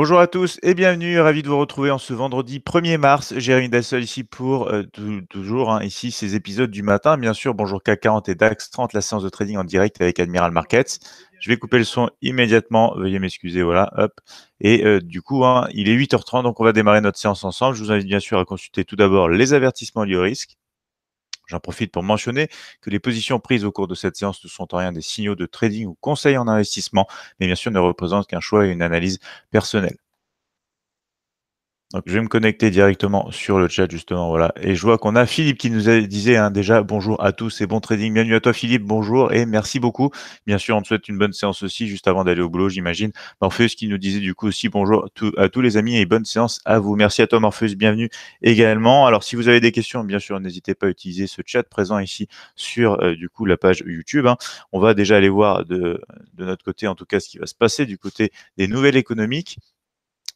Bonjour à tous et bienvenue, ravi de vous retrouver en ce vendredi 1er mars. Jérémy Dassault ici pour euh, toujours hein, ici ces épisodes du matin. Bien sûr, bonjour K40 et DAX 30, la séance de trading en direct avec Admiral Markets. Je vais couper le son immédiatement, veuillez m'excuser, voilà, Et euh, du coup, hein, il est 8h30, donc on va démarrer notre séance ensemble. Je vous invite bien sûr à consulter tout d'abord les avertissements liés au risque, J'en profite pour mentionner que les positions prises au cours de cette séance ne sont en rien des signaux de trading ou conseils en investissement, mais bien sûr ne représentent qu'un choix et une analyse personnelle. Donc, je vais me connecter directement sur le chat, justement. Voilà. Et je vois qu'on a Philippe qui nous a, disait hein, déjà bonjour à tous et bon trading. Bienvenue à toi, Philippe. Bonjour et merci beaucoup. Bien sûr, on te souhaite une bonne séance aussi, juste avant d'aller au boulot, j'imagine. Morpheus qui nous disait du coup aussi bonjour à tous les amis et bonne séance à vous. Merci à toi, Morpheus. Bienvenue également. Alors, si vous avez des questions, bien sûr, n'hésitez pas à utiliser ce chat présent ici sur euh, du coup la page YouTube. Hein. On va déjà aller voir de, de notre côté, en tout cas, ce qui va se passer du côté des nouvelles économiques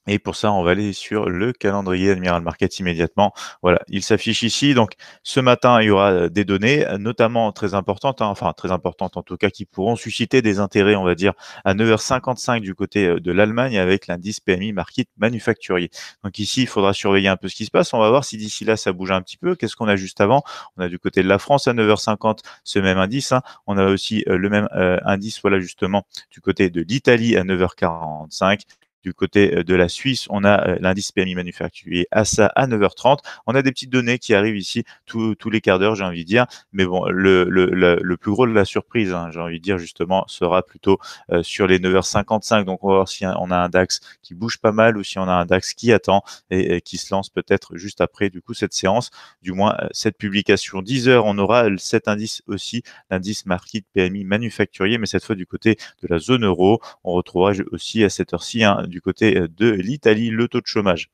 et pour ça, on va aller sur le calendrier Admiral Market immédiatement. Voilà, il s'affiche ici. Donc, ce matin, il y aura euh, des données, euh, notamment très importantes, hein, enfin très importantes en tout cas, qui pourront susciter des intérêts, on va dire, à 9h55 du côté euh, de l'Allemagne avec l'indice PMI Market manufacturier. Donc ici, il faudra surveiller un peu ce qui se passe. On va voir si d'ici là, ça bouge un petit peu. Qu'est-ce qu'on a juste avant On a du côté de la France à 9h50 ce même indice. Hein. On a aussi le même indice, voilà justement, du côté de l'Italie à 9h45 du côté euh, de la Suisse, on a euh, l'indice PMI manufacturier à ça à 9h30. On a des petites données qui arrivent ici tous les quarts d'heure, j'ai envie de dire. Mais bon, le, plus gros de la surprise, hein, j'ai envie de dire, justement, sera plutôt euh, sur les 9h55. Donc, on va voir si on a un DAX qui bouge pas mal ou si on a un DAX qui attend et, qui se lance peut-être juste après, du coup, cette séance, du moins cette publication. 10h, on aura cet indice aussi, l'indice Market PMI manufacturier, mais cette fois du côté de la zone euro. On retrouvera aussi à cette heure-ci un hein, du côté euh, de l'Italie, le taux de chômage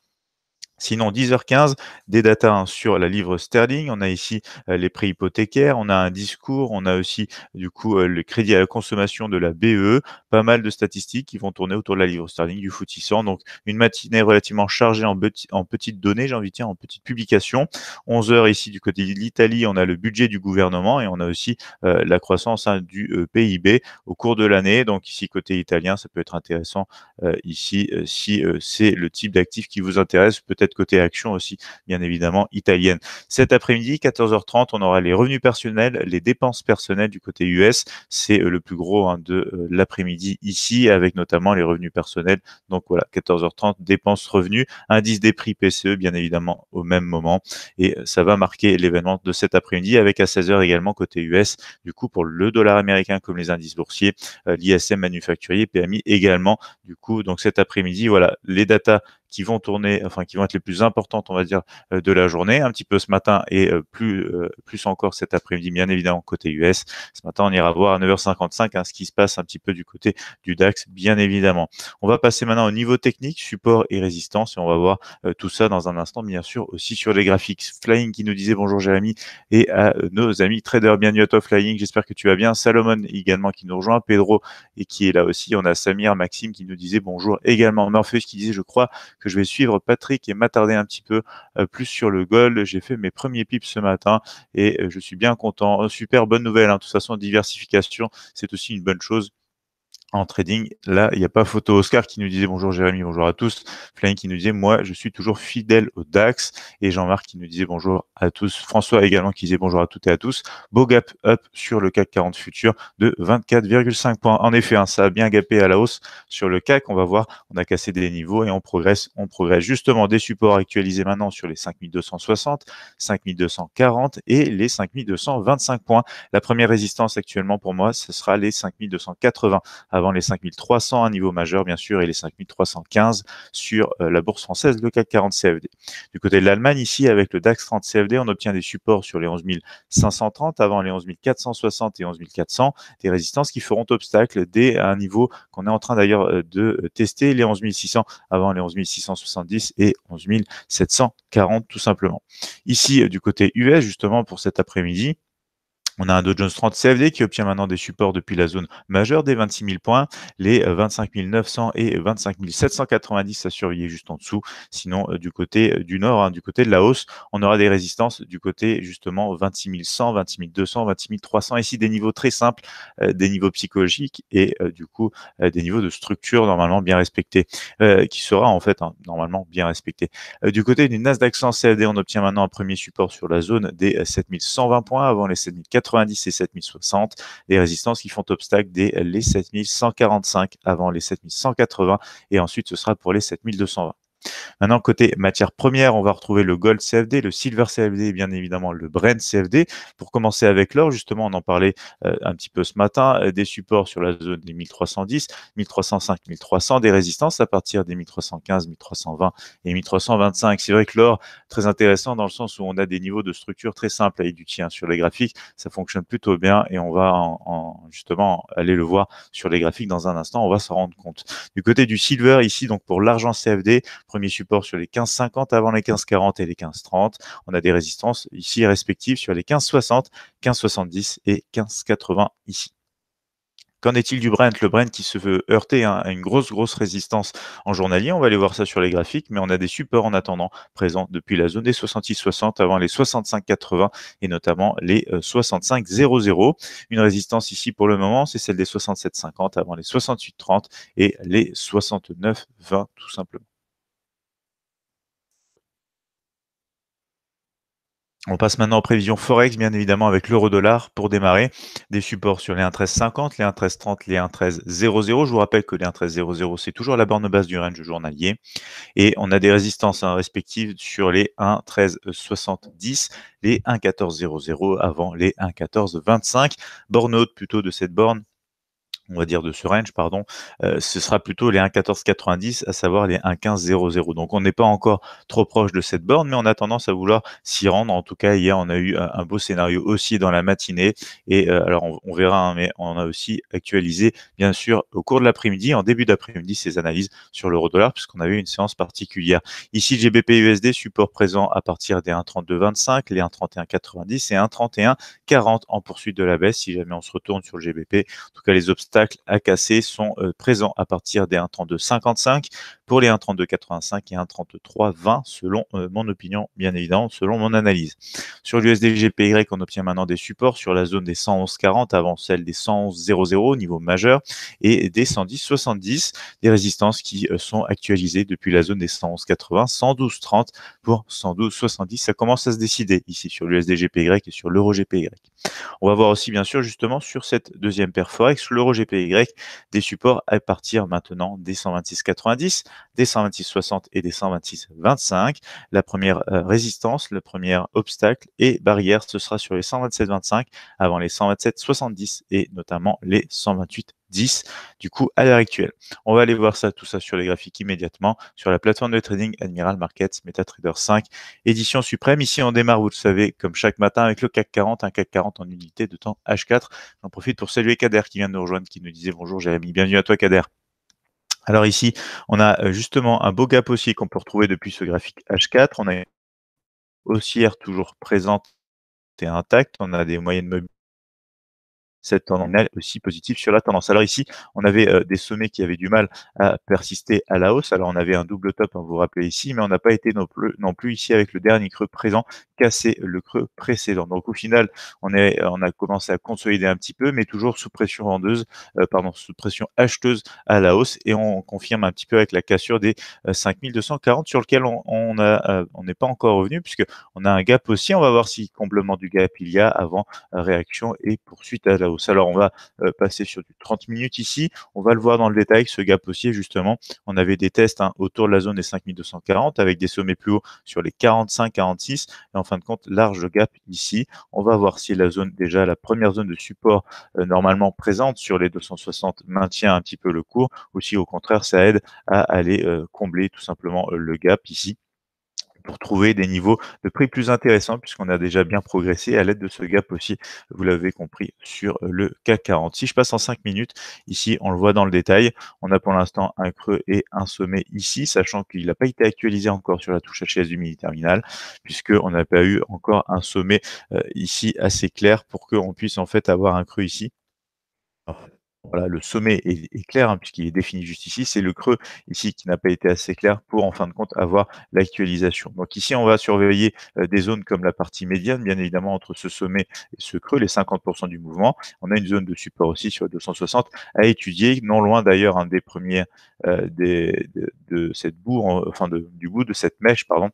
Sinon, 10h15, des datas sur la livre sterling. On a ici euh, les prix hypothécaires, on a un discours, on a aussi du coup euh, le crédit à la consommation de la BE, e. pas mal de statistiques qui vont tourner autour de la livre sterling, du footissant, Donc une matinée relativement chargée en, petites données, j'ai envie de dire en petites publications. 11h ici du côté de l'Italie, on a le budget du gouvernement et on a aussi euh, la croissance hein, du PIB au cours de l'année. Donc ici côté italien, ça peut être intéressant ici si c'est le type d'actif qui vous intéresse, peut-être côté action aussi, bien évidemment, italienne. Cet après-midi, 14h30, on aura les revenus personnels, les dépenses personnelles du côté US. C'est euh, le plus gros hein, de euh, l'après-midi ici, avec notamment les revenus personnels. Donc voilà, 14h30, dépenses, revenus, indice des prix PCE, bien évidemment, au même moment. Et euh, ça va marquer l'événement de cet après-midi, avec à 16h également côté US, du coup, pour le dollar américain comme les indices boursiers, l'ISM manufacturier, PMI également, du coup, donc cet après-midi, voilà, les datas qui vont tourner, enfin qui vont être les plus importantes, on va dire, euh, de la journée, un petit peu ce matin et euh, plus, euh, plus encore cet après-midi, bien évidemment, côté US. Ce matin, on ira voir à 9h55 hein, ce qui se passe un petit peu du côté du DAX, bien évidemment. On va passer maintenant au niveau technique, support et résistance, et on va voir tout ça dans un instant, bien sûr, aussi sur les graphiques. Flying qui nous disait bonjour Jérémy et à nos amis traders, bienvenue à toi Flying, j'espère que tu vas bien. Salomon également qui nous rejoint, Pedro et qui est là aussi. On a Samir, Maxime qui nous disait bonjour également. Morpheus qui disait je crois que je vais suivre Patrick et m'attarder un petit peu euh, plus sur le gold. J'ai fait mes premiers pips ce matin et euh, je suis bien content. Euh, super bonne nouvelle. Hein. De toute façon, diversification, c'est aussi une bonne chose en trading. Là, il n'y a pas photo Oscar qui nous disait bonjour Jérémy, bonjour à tous. Flying qui nous disait moi, je suis toujours fidèle au DAX. Et Jean-Marc qui nous disait bonjour à tous. François également qui disait bonjour à toutes et à tous. Beau gap up sur le CAC 40 futur de 24,5 points. En effet, hein, ça a bien gapé à la hausse sur le CAC. On va voir, on a cassé des niveaux et on progresse, on progresse. Justement, des supports actualisés maintenant sur les 5260, 5240 et les 5225 points. La première résistance actuellement pour moi, ce sera les 5280 avant les 5300 à niveau majeur, bien sûr, et les 5315 sur euh, la bourse française, le CAC 40 CFD. Du côté de l'Allemagne, ici, avec le DAX 30 CFD, on obtient des supports sur les 11.530, avant les 11 et 11.400, des résistances qui feront obstacle dès un niveau qu'on est en train d'ailleurs euh, de euh, tester, les 11.600 avant les 11.670 et 11.740 tout simplement. Ici, du côté US, justement, pour cet après-midi, on a un Dow Jones 30 CFD qui obtient maintenant des supports depuis la zone majeure des 26 000 points, les 25 euh, 900 et 25 790 à surveiller juste en dessous. Sinon, euh, du côté euh, du nord, hein, du côté de la hausse, on aura des résistances du côté justement 26 100, 26 200, 26 300. Ici, des niveaux très simples, des niveaux psychologiques et du coup des niveaux de structure normalement bien respectés, qui sera en fait hein, normalement bien respecté. du côté du Nasdaq 100 CFD, on obtient maintenant un premier support sur la zone des 120 points avant les 400. 90 et 7060, les résistances qui font obstacle dès les 7145 avant les 7180 et ensuite ce sera pour les 7220. Maintenant, côté matière première, on va retrouver le gold CFD, le silver CFD et bien évidemment le Brent CFD. Pour commencer avec l'or, justement, on en parlait euh, un petit peu ce matin, euh, des supports sur la zone des 1310, 1305, 1300, des résistances à partir des 1315, 1320 et 1325. C'est vrai que l'or, très intéressant dans le sens où on a des niveaux de structure très simples à du sur les graphiques. Ça fonctionne plutôt bien et on va justement aller le voir sur les graphiques dans un instant. On va s'en rendre compte. Du côté du silver, ici, donc pour l'argent CFD, Premier support sur les 15,50 avant les 15,40 et les 15,30. On a des résistances ici respectives sur les 15,60, 15,70 et 15,80 ici. Qu'en est-il du Brent Le Brent qui se veut heurter hein, à une grosse, grosse résistance en journalier. On va aller voir ça sur les graphiques, mais on a des supports en attendant présents depuis la zone des 60 avant les 65,80 et notamment les 65,00. Euh, une résistance ici pour le moment, c'est celle des 67,50 avant les 68,30 et les 69,20 tout simplement. On passe maintenant aux prévisions Forex, bien évidemment, avec l'euro-dollar pour démarrer. Des supports sur les 1,1350, les 1,1330, les 1,1300. Je vous rappelle que les 1,1300, c'est toujours la borne basse du range journalier. Et on a des résistances hein, respectives sur les 1,1370, les 1,1400 avant les 1,1425. Borne haute plutôt de cette borne on va dire de ce range, pardon, euh, ce sera plutôt les 1,1490, à savoir les 1,1500. Donc on n'est pas encore trop proche de cette borne, mais on a tendance à vouloir s'y rendre. En tout cas, hier, on a eu un beau scénario aussi dans la matinée. Et euh, alors on, verra, hein, mais on a aussi actualisé, bien sûr, au cours de l'après-midi, en début d'après-midi, ces analyses sur l'euro dollar, puisqu'on avait une séance particulière. Ici, GBP USD, support présent à partir des 1,3225, les 1,3190 et 1,3140 en poursuite de la baisse, si jamais on se retourne sur le GBP. En tout cas, les obstacles à casser sont euh, présents à partir des 1,32,55 pour les 1,32,85 et 1,33,20 selon euh, mon opinion, bien évidemment, selon mon analyse. Sur l'USDGPY, on obtient maintenant des supports sur la zone des 111,40 avant celle des 111,00 niveau majeur et des 110,70, des résistances qui euh, sont actualisées depuis la zone des 111,80, 112,30 pour 112,70. Ça commence à se décider ici sur l'USDGPY et sur l'EuroGPY. On va voir aussi, bien sûr, justement, sur cette deuxième paire Forex, l'euro GPY, des supports à partir maintenant des 126,90, des 126,60 et des 126,25. La première euh, résistance, le premier obstacle et barrière, ce sera sur les 127,25 avant les 127,70 et notamment les 128 10, du coup, à l'heure actuelle. On va aller voir ça, tout ça sur les graphiques immédiatement, sur la plateforme de trading Admiral Markets, MetaTrader 5, édition suprême. Ici, on démarre, vous le savez, comme chaque matin, avec le CAC 40, un CAC 40 en unité de temps H4. J'en profite pour saluer Kader qui vient de nous rejoindre, qui nous disait bonjour Jérémy, bienvenue à toi Kader. Alors ici, on a euh, justement un beau gap aussi qu'on peut retrouver depuis ce graphique H4. On a une haussière toujours présente et intacte. On a des moyennes mobiles cette tendance aussi positive sur la tendance. Alors ici, on avait euh, des sommets qui avaient du mal à persister à la hausse. Alors on avait un double top, hein, vous vous rappelez ici, mais on n'a pas été non plus, ici avec le dernier creux présent casser le creux précédent. Donc au final, on, est, euh, on a commencé à consolider un petit peu, mais toujours sous pression vendeuse, euh, pardon, sous pression acheteuse à la hausse. Et on confirme un petit peu avec la cassure des 5240 euh, sur lequel on on n'est pas encore revenu puisqu'on a un gap aussi. On va voir si comblement du gap il y a avant réaction et poursuite à la hausse. Alors on va passer sur du 30 minutes ici. On va le voir dans le détail ce gap aussi justement. On avait des tests hein, autour de la zone des 5240 avec des sommets plus hauts sur les 45-46 fin de compte, large gap ici. On va voir si la zone, déjà la première zone de support euh, normalement présente sur les 260 maintient un petit peu le cours, ou si au contraire, ça aide à aller euh, combler tout simplement euh, le gap ici pour trouver des niveaux de prix plus intéressants puisqu'on a déjà bien progressé à l'aide de ce gap aussi, vous l'avez compris, sur le CAC 40. Si je passe en 5 minutes, ici, on le voit dans le détail, on a pour l'instant un creux et un sommet ici, sachant qu'il n'a pas été actualisé encore sur la touche HS du mini terminal puisqu'on n'a pas eu encore un sommet euh, ici assez clair pour qu'on puisse en fait avoir un creux ici. Voilà, le sommet est, clair, hein, puisqu'il est défini juste ici. C'est le creux ici qui n'a pas été assez clair pour, en fin de compte, avoir l'actualisation. Donc ici, on va surveiller euh, des zones comme la partie médiane, bien évidemment, entre ce sommet et ce creux, les 50% du mouvement. On a une zone de support aussi sur 260 à étudier, non loin d'ailleurs un des premiers euh, de, cette boue, enfin du bout de cette mèche, pardon,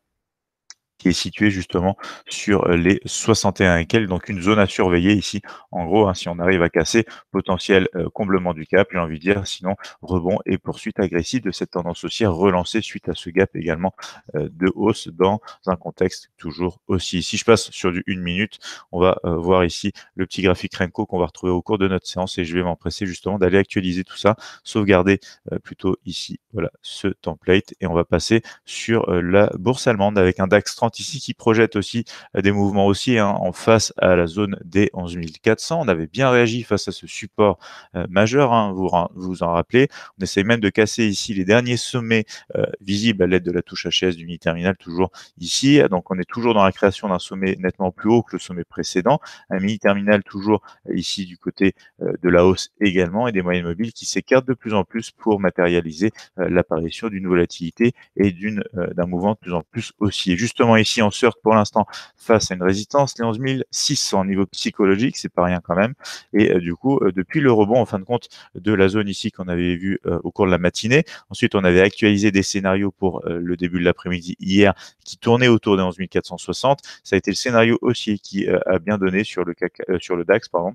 qui est situé justement sur euh, les 61 et quelques, donc une zone à surveiller ici. En gros, hein, si on arrive à casser, potentiel euh, comblement du cap, j'ai envie de dire, sinon rebond et poursuite agressive de cette tendance haussière relancée suite à ce gap également euh, de hausse dans un contexte toujours aussi. Si je passe sur du 1 minute, on va voir ici le petit graphique Renko qu'on va retrouver au cours de notre séance et je vais m'empresser justement d'aller actualiser tout ça, sauvegarder plutôt ici voilà ce template et on va passer sur la bourse allemande avec un DAX 30 ici qui projette aussi euh, des mouvements haussiers hein, en face à la zone des 11 400. On avait bien réagi face à ce support euh, majeur, hein, vous vous en rappelez. On essaye même de casser ici les derniers sommets euh, visibles à l'aide de la touche HS du mini terminal, toujours ici. Donc on est toujours dans la création d'un sommet nettement plus haut que le sommet précédent. Un mini terminal toujours ici du côté de la hausse également et des moyennes mobiles qui s'écartent de plus en plus pour matérialiser l'apparition d'une volatilité et d'une d'un mouvement de plus en plus haussier. Justement, ici en Surte pour l'instant face à une résistance, les 11 600 au niveau psychologique, c'est pas rien quand même. Et euh, du coup, euh, depuis le rebond en fin de compte de la zone ici qu'on avait vu euh, au cours de la matinée, ensuite on avait actualisé des scénarios pour le début de l'après-midi hier qui tournaient autour des 11 460. Ça a été le scénario aussi qui a bien donné sur le, CAC, sur le DAX, pardon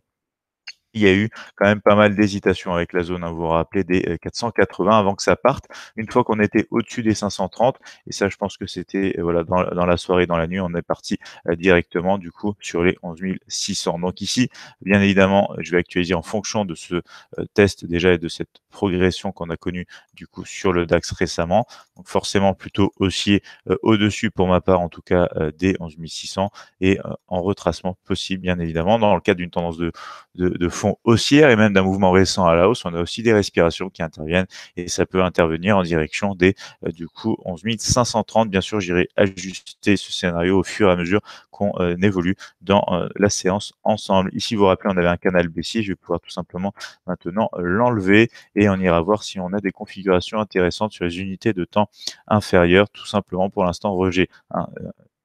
il y a eu quand même pas mal d'hésitations avec la zone. Hein, vous vous rappelez des 480 euh, avant que ça parte. Une fois qu'on était au-dessus des 530, et ça, je pense que c'était euh, voilà dans, la soirée, dans la nuit, on est parti euh, directement du coup sur les 11600, Donc ici, bien évidemment, je vais actualiser en fonction de ce test déjà et de cette progression qu'on a connue du coup sur le DAX récemment. Donc forcément plutôt haussier au-dessus pour ma part en tout cas des 11600 et en retracement possible bien évidemment dans le cadre d'une tendance de, de, de fond haussière et même d'un mouvement récent à la hausse, on a aussi des respirations qui interviennent et ça peut intervenir en direction des euh, du coup 11 530. Bien sûr, j'irai ajuster ce scénario au fur et à mesure qu'on euh, évolue dans euh, la séance ensemble. Ici, vous vous rappelez, on avait un canal baissier. Je vais pouvoir tout simplement maintenant l'enlever et on ira voir si on a des configurations intéressantes sur les unités de temps inférieures. Tout simplement, pour l'instant, rejet. Hein,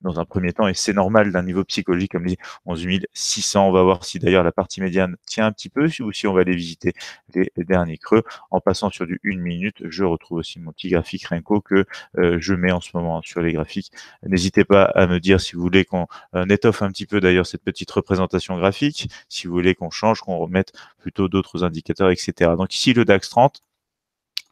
dans un premier temps, et c'est normal d'un niveau psychologique, comme les 11 600. On va voir si d'ailleurs la partie médiane tient un petit peu, ou si on va aller visiter les derniers creux. En passant sur du 1 minute, je retrouve aussi mon petit graphique Renko que euh, je mets en ce moment hein, sur les graphiques. N'hésitez pas à me dire si vous voulez qu'on euh, étoffe un petit peu d'ailleurs cette petite représentation graphique, si vous voulez qu'on change, qu'on remette plutôt d'autres indicateurs, etc. Donc ici, le DAX 30,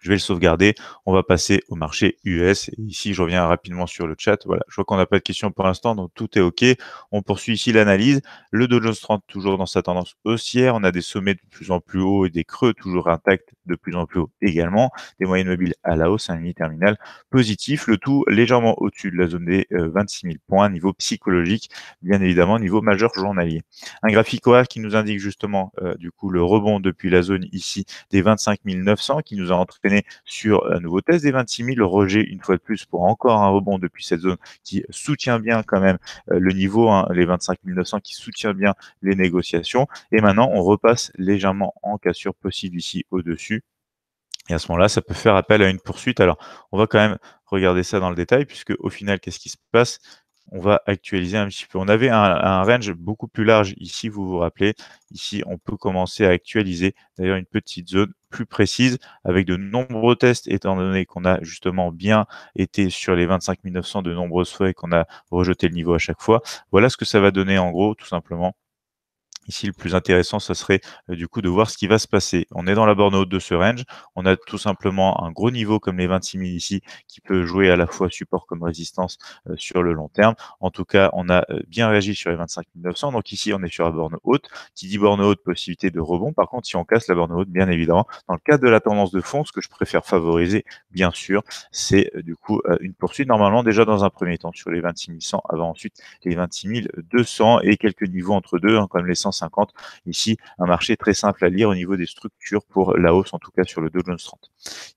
je vais le sauvegarder. On va passer au marché US. ici, je reviens rapidement sur le chat. Voilà, je vois qu'on n'a pas de questions pour l'instant, donc tout est OK. On poursuit ici l'analyse. Le Dow Jones 30 toujours dans sa tendance haussière. On a des sommets de plus en plus hauts et des creux toujours intacts de plus en plus hauts également. Des moyennes mobiles à la hausse, un hein, mini terminal positif. Le tout légèrement au-dessus de la zone des 26 euh, 000 points, niveau psychologique, bien évidemment, niveau majeur journalier. Un graphique OA qui nous indique justement euh, du coup le rebond depuis la zone ici des 25 900 qui nous a entraîné sur un nouveau test des 26 000. rejet, une fois de plus, pour encore un rebond depuis cette zone qui soutient bien quand même euh, le niveau, hein, les 25 900 qui soutient bien les négociations. Et maintenant, on repasse légèrement en cassure possible ici au-dessus. Et à ce moment-là, ça peut faire appel à une poursuite. Alors, on va quand même regarder ça dans le détail, puisque au final, qu'est-ce qui se passe on va actualiser un petit peu. On avait un, range beaucoup plus large ici, vous vous rappelez. Ici, on peut commencer à actualiser. D'ailleurs, une petite zone plus précise avec de nombreux tests, étant donné qu'on a justement bien été sur les 25 900 de nombreuses fois et qu'on a rejeté le niveau à chaque fois. Voilà ce que ça va donner en gros, tout simplement. Ici, le plus intéressant, ce serait euh, du coup de voir ce qui va se passer. On est dans la borne haute de ce range. On a tout simplement un gros niveau comme les 26 000 ici qui peut jouer à la fois support comme résistance euh, sur le long terme. En tout cas, on a euh, bien réagi sur les 25 900. Donc ici, on est sur la borne haute. Qui dit borne haute, possibilité de rebond. Par contre, si on casse la borne haute, bien évidemment, dans le cadre de la tendance de fond, ce que je préfère favoriser, bien sûr, c'est du coup une poursuite normalement déjà dans un premier temps sur les 26 100 avant ensuite les 26 200 et quelques niveaux entre deux, hein, comme les 100 Ici, un marché très simple à lire au niveau des structures pour la hausse, en tout cas sur le Dow Jones 30.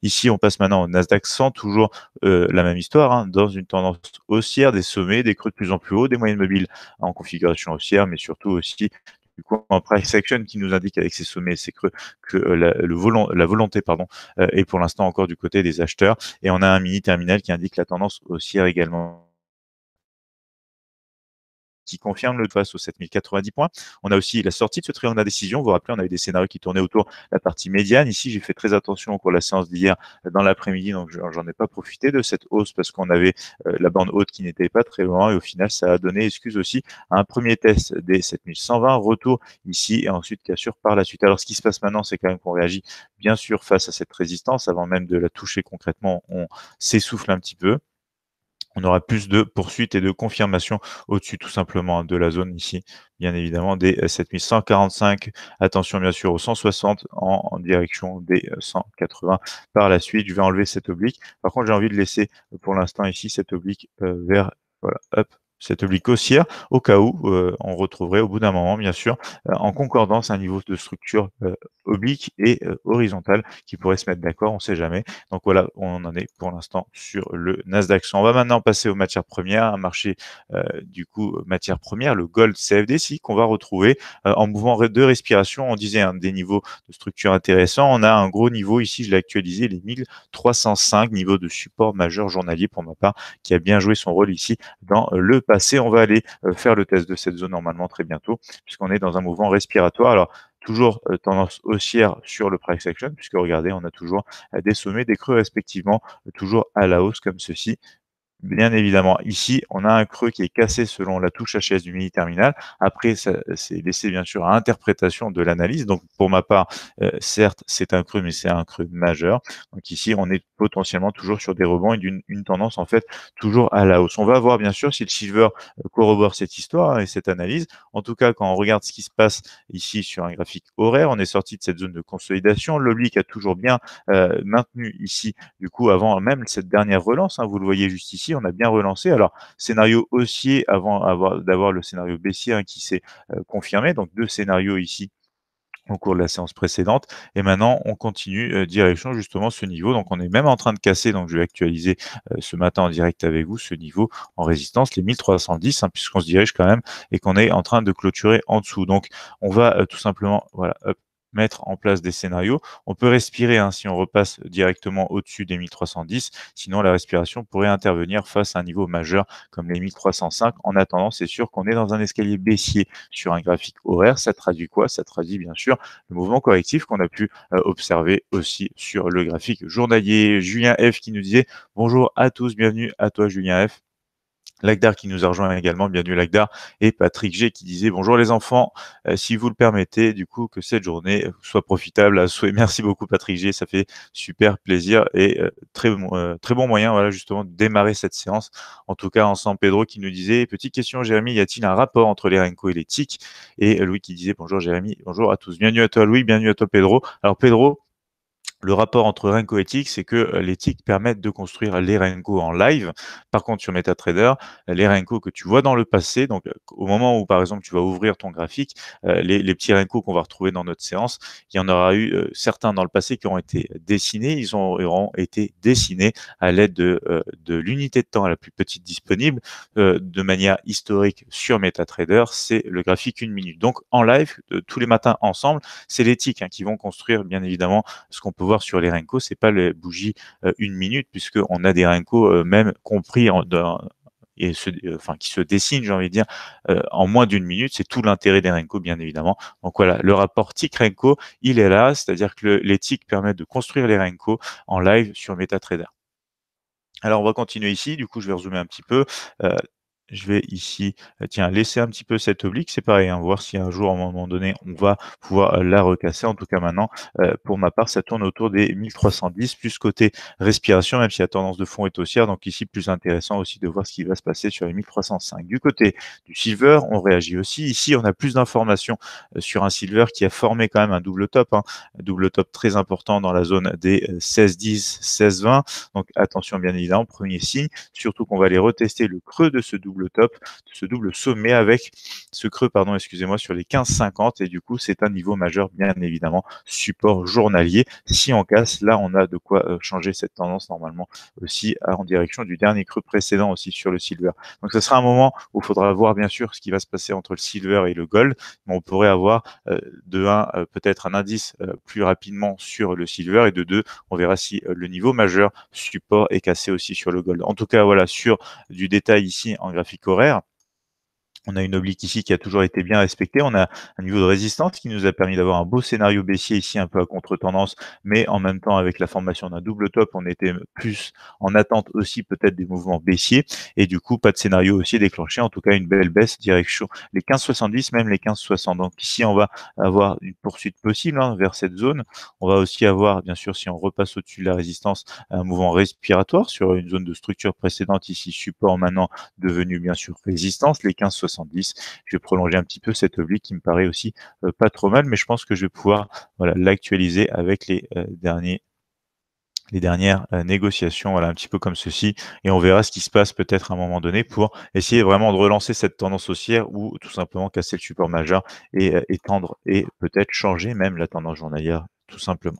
Ici, on passe maintenant au Nasdaq 100, toujours euh, la même histoire, hein, dans une tendance haussière, des sommets, des creux de plus en plus hauts, des moyennes mobiles en configuration haussière, mais surtout aussi du coup en price action qui nous indique avec ses sommets et ses creux que euh, la, la volonté pardon, euh, est pour l'instant encore du côté des acheteurs. Et on a un mini terminal qui indique la tendance haussière également qui confirme le face aux 7090 points. On a aussi la sortie de ce triangle d'indécision. Vous vous rappelez, on avait des scénarios qui tournaient autour de la partie médiane. Ici, j'ai fait très attention au la séance d'hier euh, dans l'après-midi, donc j'en ai pas profité de cette hausse parce qu'on avait euh, la bande haute qui n'était pas très loin et au final, ça a donné excuse aussi à un premier test des 7120, retour ici et ensuite cassure par la suite. Alors, ce qui se passe maintenant, c'est quand même qu'on réagit bien sûr face à cette résistance avant même de la toucher concrètement. On s'essouffle un petit peu on aura plus de poursuites et de confirmations au-dessus tout simplement hein, de la zone ici, bien évidemment, des 7145. Euh, Attention bien sûr aux 160 en, direction des 180 euh, par la suite. Je vais enlever cette oblique. Par contre, j'ai envie de laisser euh, pour l'instant ici cette oblique vers voilà, Hop cette oblique haussière, au cas où euh, on retrouverait au bout d'un moment, bien sûr, euh, en concordance un niveau de structure euh, oblique et horizontale qui pourrait se mettre d'accord, on ne sait jamais. Donc voilà, on en est pour l'instant sur le Nasdaq. On va maintenant passer aux matières premières, un marché du coup matière première, le gold CFD, CFDC qu'on va retrouver en mouvement de respiration. On disait un hein, des niveaux de structure intéressants. On a un gros niveau ici, je l'ai actualisé, les 1305 niveaux de support majeur journalier pour ma part, qui a bien joué son rôle ici dans le passé on va aller euh, faire le test de cette zone normalement très bientôt, puisqu'on est dans un mouvement respiratoire. Alors, toujours euh, tendance haussière sur le price action, puisque regardez, on a toujours euh, des sommets, des creux respectivement, toujours à la hausse comme ceci. Bien évidemment, ici, on a un creux qui est cassé selon la touche HS du mini terminal. Après, c'est laissé bien sûr à interprétation de l'analyse. Donc, pour ma part, euh, certes, c'est un creux, mais c'est un creux majeur. Donc ici, on est potentiellement toujours sur des rebonds et d'une tendance en fait toujours à la hausse. On va voir bien sûr si le silver euh, corrobore cette histoire hein, et cette analyse. En tout cas, quand on regarde ce qui se passe ici sur un graphique horaire, on est sorti de cette zone de consolidation. L'oblique a toujours bien euh, maintenu ici, du coup, avant même cette dernière relance. Hein. vous le voyez juste ici on a bien relancé. Alors, scénario haussier avant d'avoir le scénario baissier hein, qui s'est euh, confirmé. Donc, deux scénarios ici au cours de la séance précédente. Et maintenant, on continue euh, direction justement ce niveau. Donc, on est même en train de casser. Donc, je vais actualiser euh, ce matin en direct avec vous ce niveau en résistance, les 1310, hein, puisqu'on se dirige quand même et qu'on est en train de clôturer en dessous. Donc, on va tout simplement, voilà, hop, mettre en place des scénarios. On peut respirer hein, si on repasse directement au-dessus des 1310, sinon la respiration pourrait intervenir face à un niveau majeur comme les 1305. En attendant, c'est sûr qu'on est dans un escalier baissier sur un graphique horaire. Ça traduit quoi Ça traduit bien sûr le mouvement correctif qu'on a pu euh, observer aussi sur le graphique journalier. Julien F qui nous disait bonjour à tous, bienvenue à toi Julien F. Lagdar qui nous a rejoint également, bienvenue Lagdar, et Patrick G qui disait bonjour les enfants, euh, si vous le permettez, du coup que cette journée soit profitable à souhait. Merci beaucoup Patrick G, ça fait super plaisir et euh, très, euh, très bon moyen voilà justement de démarrer cette séance. En tout cas, ensemble, Pedro qui nous disait petite question Jérémy, y a-t-il un rapport entre les renko et les tics Et Louis qui disait bonjour Jérémy, bonjour à tous, bienvenue à toi Louis, bienvenue à toi Pedro. Alors Pedro, le rapport entre Renko et TIC, c'est que euh, les TIC permettent de construire les Renko en live. Par contre, sur MetaTrader, les Renko que tu vois dans le passé, donc euh, au moment où, par exemple, tu vas ouvrir ton graphique, euh, les, petits Renko qu'on va retrouver dans notre séance, il y en aura eu certains dans le passé qui ont été dessinés. Ils auront été dessinés à l'aide de, de l'unité de temps la plus petite disponible de manière historique sur MetaTrader. C'est le graphique une minute. Donc, en live, tous les matins ensemble, c'est les hein, qui vont construire, bien évidemment, ce qu'on peut voir sur les Renko, c'est pas les bougies euh, une minute, puisqu'on a des Renko euh, même compris en, et ce euh, enfin, qui se dessinent, j'ai envie de dire, en moins d'une minute. C'est tout l'intérêt des Renko, bien évidemment. Donc voilà, le rapport TIC-Renko, il est là, c'est-à-dire que les TIC permettent de construire les Renko en live sur MetaTrader. Alors on va continuer ici, du coup je vais résumer un petit peu je vais ici, euh, tiens, laisser un petit peu cette oblique, c'est pareil, hein, voir si un jour, à un moment donné, on va pouvoir euh, la recasser. En tout cas, maintenant, euh, pour ma part, ça tourne autour des 1310, plus côté respiration, même si la tendance de fond est haussière. Donc ici, plus intéressant aussi de voir ce qui va se passer sur les 1305. Du côté du silver, on réagit aussi. Ici, on a plus d'informations sur un silver qui a formé quand même un double top, hein, un double top très important dans la zone des 1610, 1620. Donc attention, bien évidemment, premier signe, surtout qu'on va aller retester le creux de ce double double top, ce double sommet avec ce creux, pardon, excusez-moi, sur les 15,50 et du coup, c'est un niveau majeur, bien évidemment, support journalier. Si on casse, là, on a de quoi euh, changer cette tendance normalement aussi euh, en direction du dernier creux précédent aussi sur le silver. Donc, ce sera un moment où il faudra voir, bien sûr, ce qui va se passer entre le silver et le gold, mais on pourrait avoir euh, de 1, peut-être un indice plus rapidement sur le silver et de 2, on verra si le niveau majeur support est cassé aussi sur le gold. En tout cas, voilà, sur du détail ici en graphique trafic horaire on a une oblique ici qui a toujours été bien respectée. On a un niveau de résistance qui nous a permis d'avoir un beau scénario baissier ici, un peu à contre-tendance, mais en même temps, avec la formation d'un double top, on était plus en attente aussi peut-être des mouvements baissiers. Et du coup, pas de scénario aussi déclenché. En tout cas, une belle baisse direction les 15,70, même les 15,60. Donc ici, on va avoir une poursuite possible hein, vers cette zone. On va aussi avoir, bien sûr, si on repasse au-dessus de la résistance, un mouvement respiratoire sur une zone de structure précédente ici, support maintenant devenu, bien sûr, résistance, les 15,60 je vais prolonger un petit peu cette oblique qui me paraît aussi euh, pas trop mal, mais je pense que je vais pouvoir l'actualiser avec les euh, les dernières euh, négociations, voilà, un petit peu comme ceci, et on verra ce qui se passe peut-être à un moment donné pour essayer vraiment de relancer cette tendance haussière ou tout simplement casser le support majeur et étendre et peut-être changer même la tendance journalière tout simplement.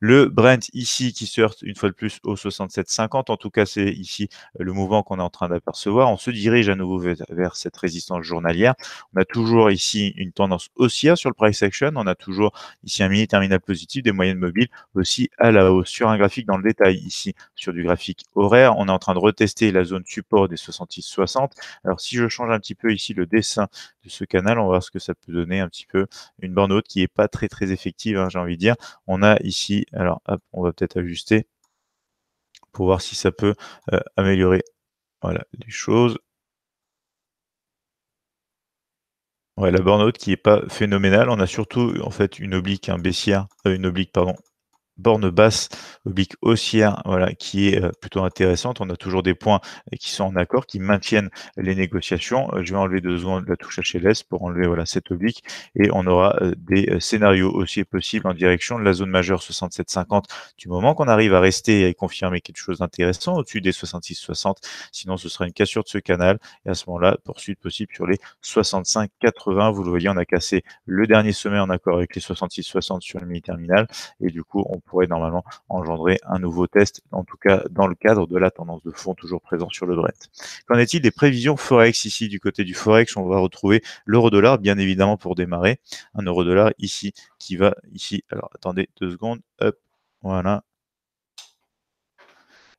Le Brent ici qui se heurte une fois de plus au 67,50, en tout cas c'est ici euh, le mouvement qu'on est en train d'apercevoir. On se dirige à nouveau vers cette résistance journalière. On a toujours ici une tendance haussière sur le price action. On a toujours ici un mini terminal positif, des moyennes mobiles aussi à la hausse. Sur un graphique dans le détail ici, sur du graphique horaire. On est en train de retester la zone support des 66-60. Alors si je change un petit peu ici le dessin de ce canal, on va voir ce que ça peut donner un petit peu. Une borne haute qui n'est pas très très effective, hein, j'ai envie de dire. On a ici, alors on va peut-être ajuster pour voir si ça peut euh, améliorer voilà, les choses. Ouais, la borne haute qui n'est pas phénoménale. On a surtout en fait une oblique, un baissière, euh, une oblique, pardon, borne basse oblique haussière voilà, qui est euh, plutôt intéressante. On a toujours des points euh, qui sont en accord, qui maintiennent les négociations. Euh, je vais enlever deux de la touche HLS pour enlever voilà, cette oblique et on aura des scénarios haussiers possibles en direction de la zone majeure 67,50 du moment qu'on arrive à rester et confirmer quelque chose d'intéressant au-dessus des 66,60. Sinon, ce sera une cassure de ce canal et à ce moment-là, poursuite possible sur les 65,80. Vous le voyez, on a cassé le dernier sommet en accord avec les 66,60 sur le mini-terminal et du coup, on pourrait normalement engendrer un nouveau test, en tout cas dans le cadre de la tendance de fond toujours présente sur le Brent. Qu'en est-il des prévisions Forex ici du côté du Forex On va retrouver l'euro-dollar, bien évidemment, pour démarrer. Un euro-dollar ici qui va ici. Alors attendez deux secondes. Hop, voilà.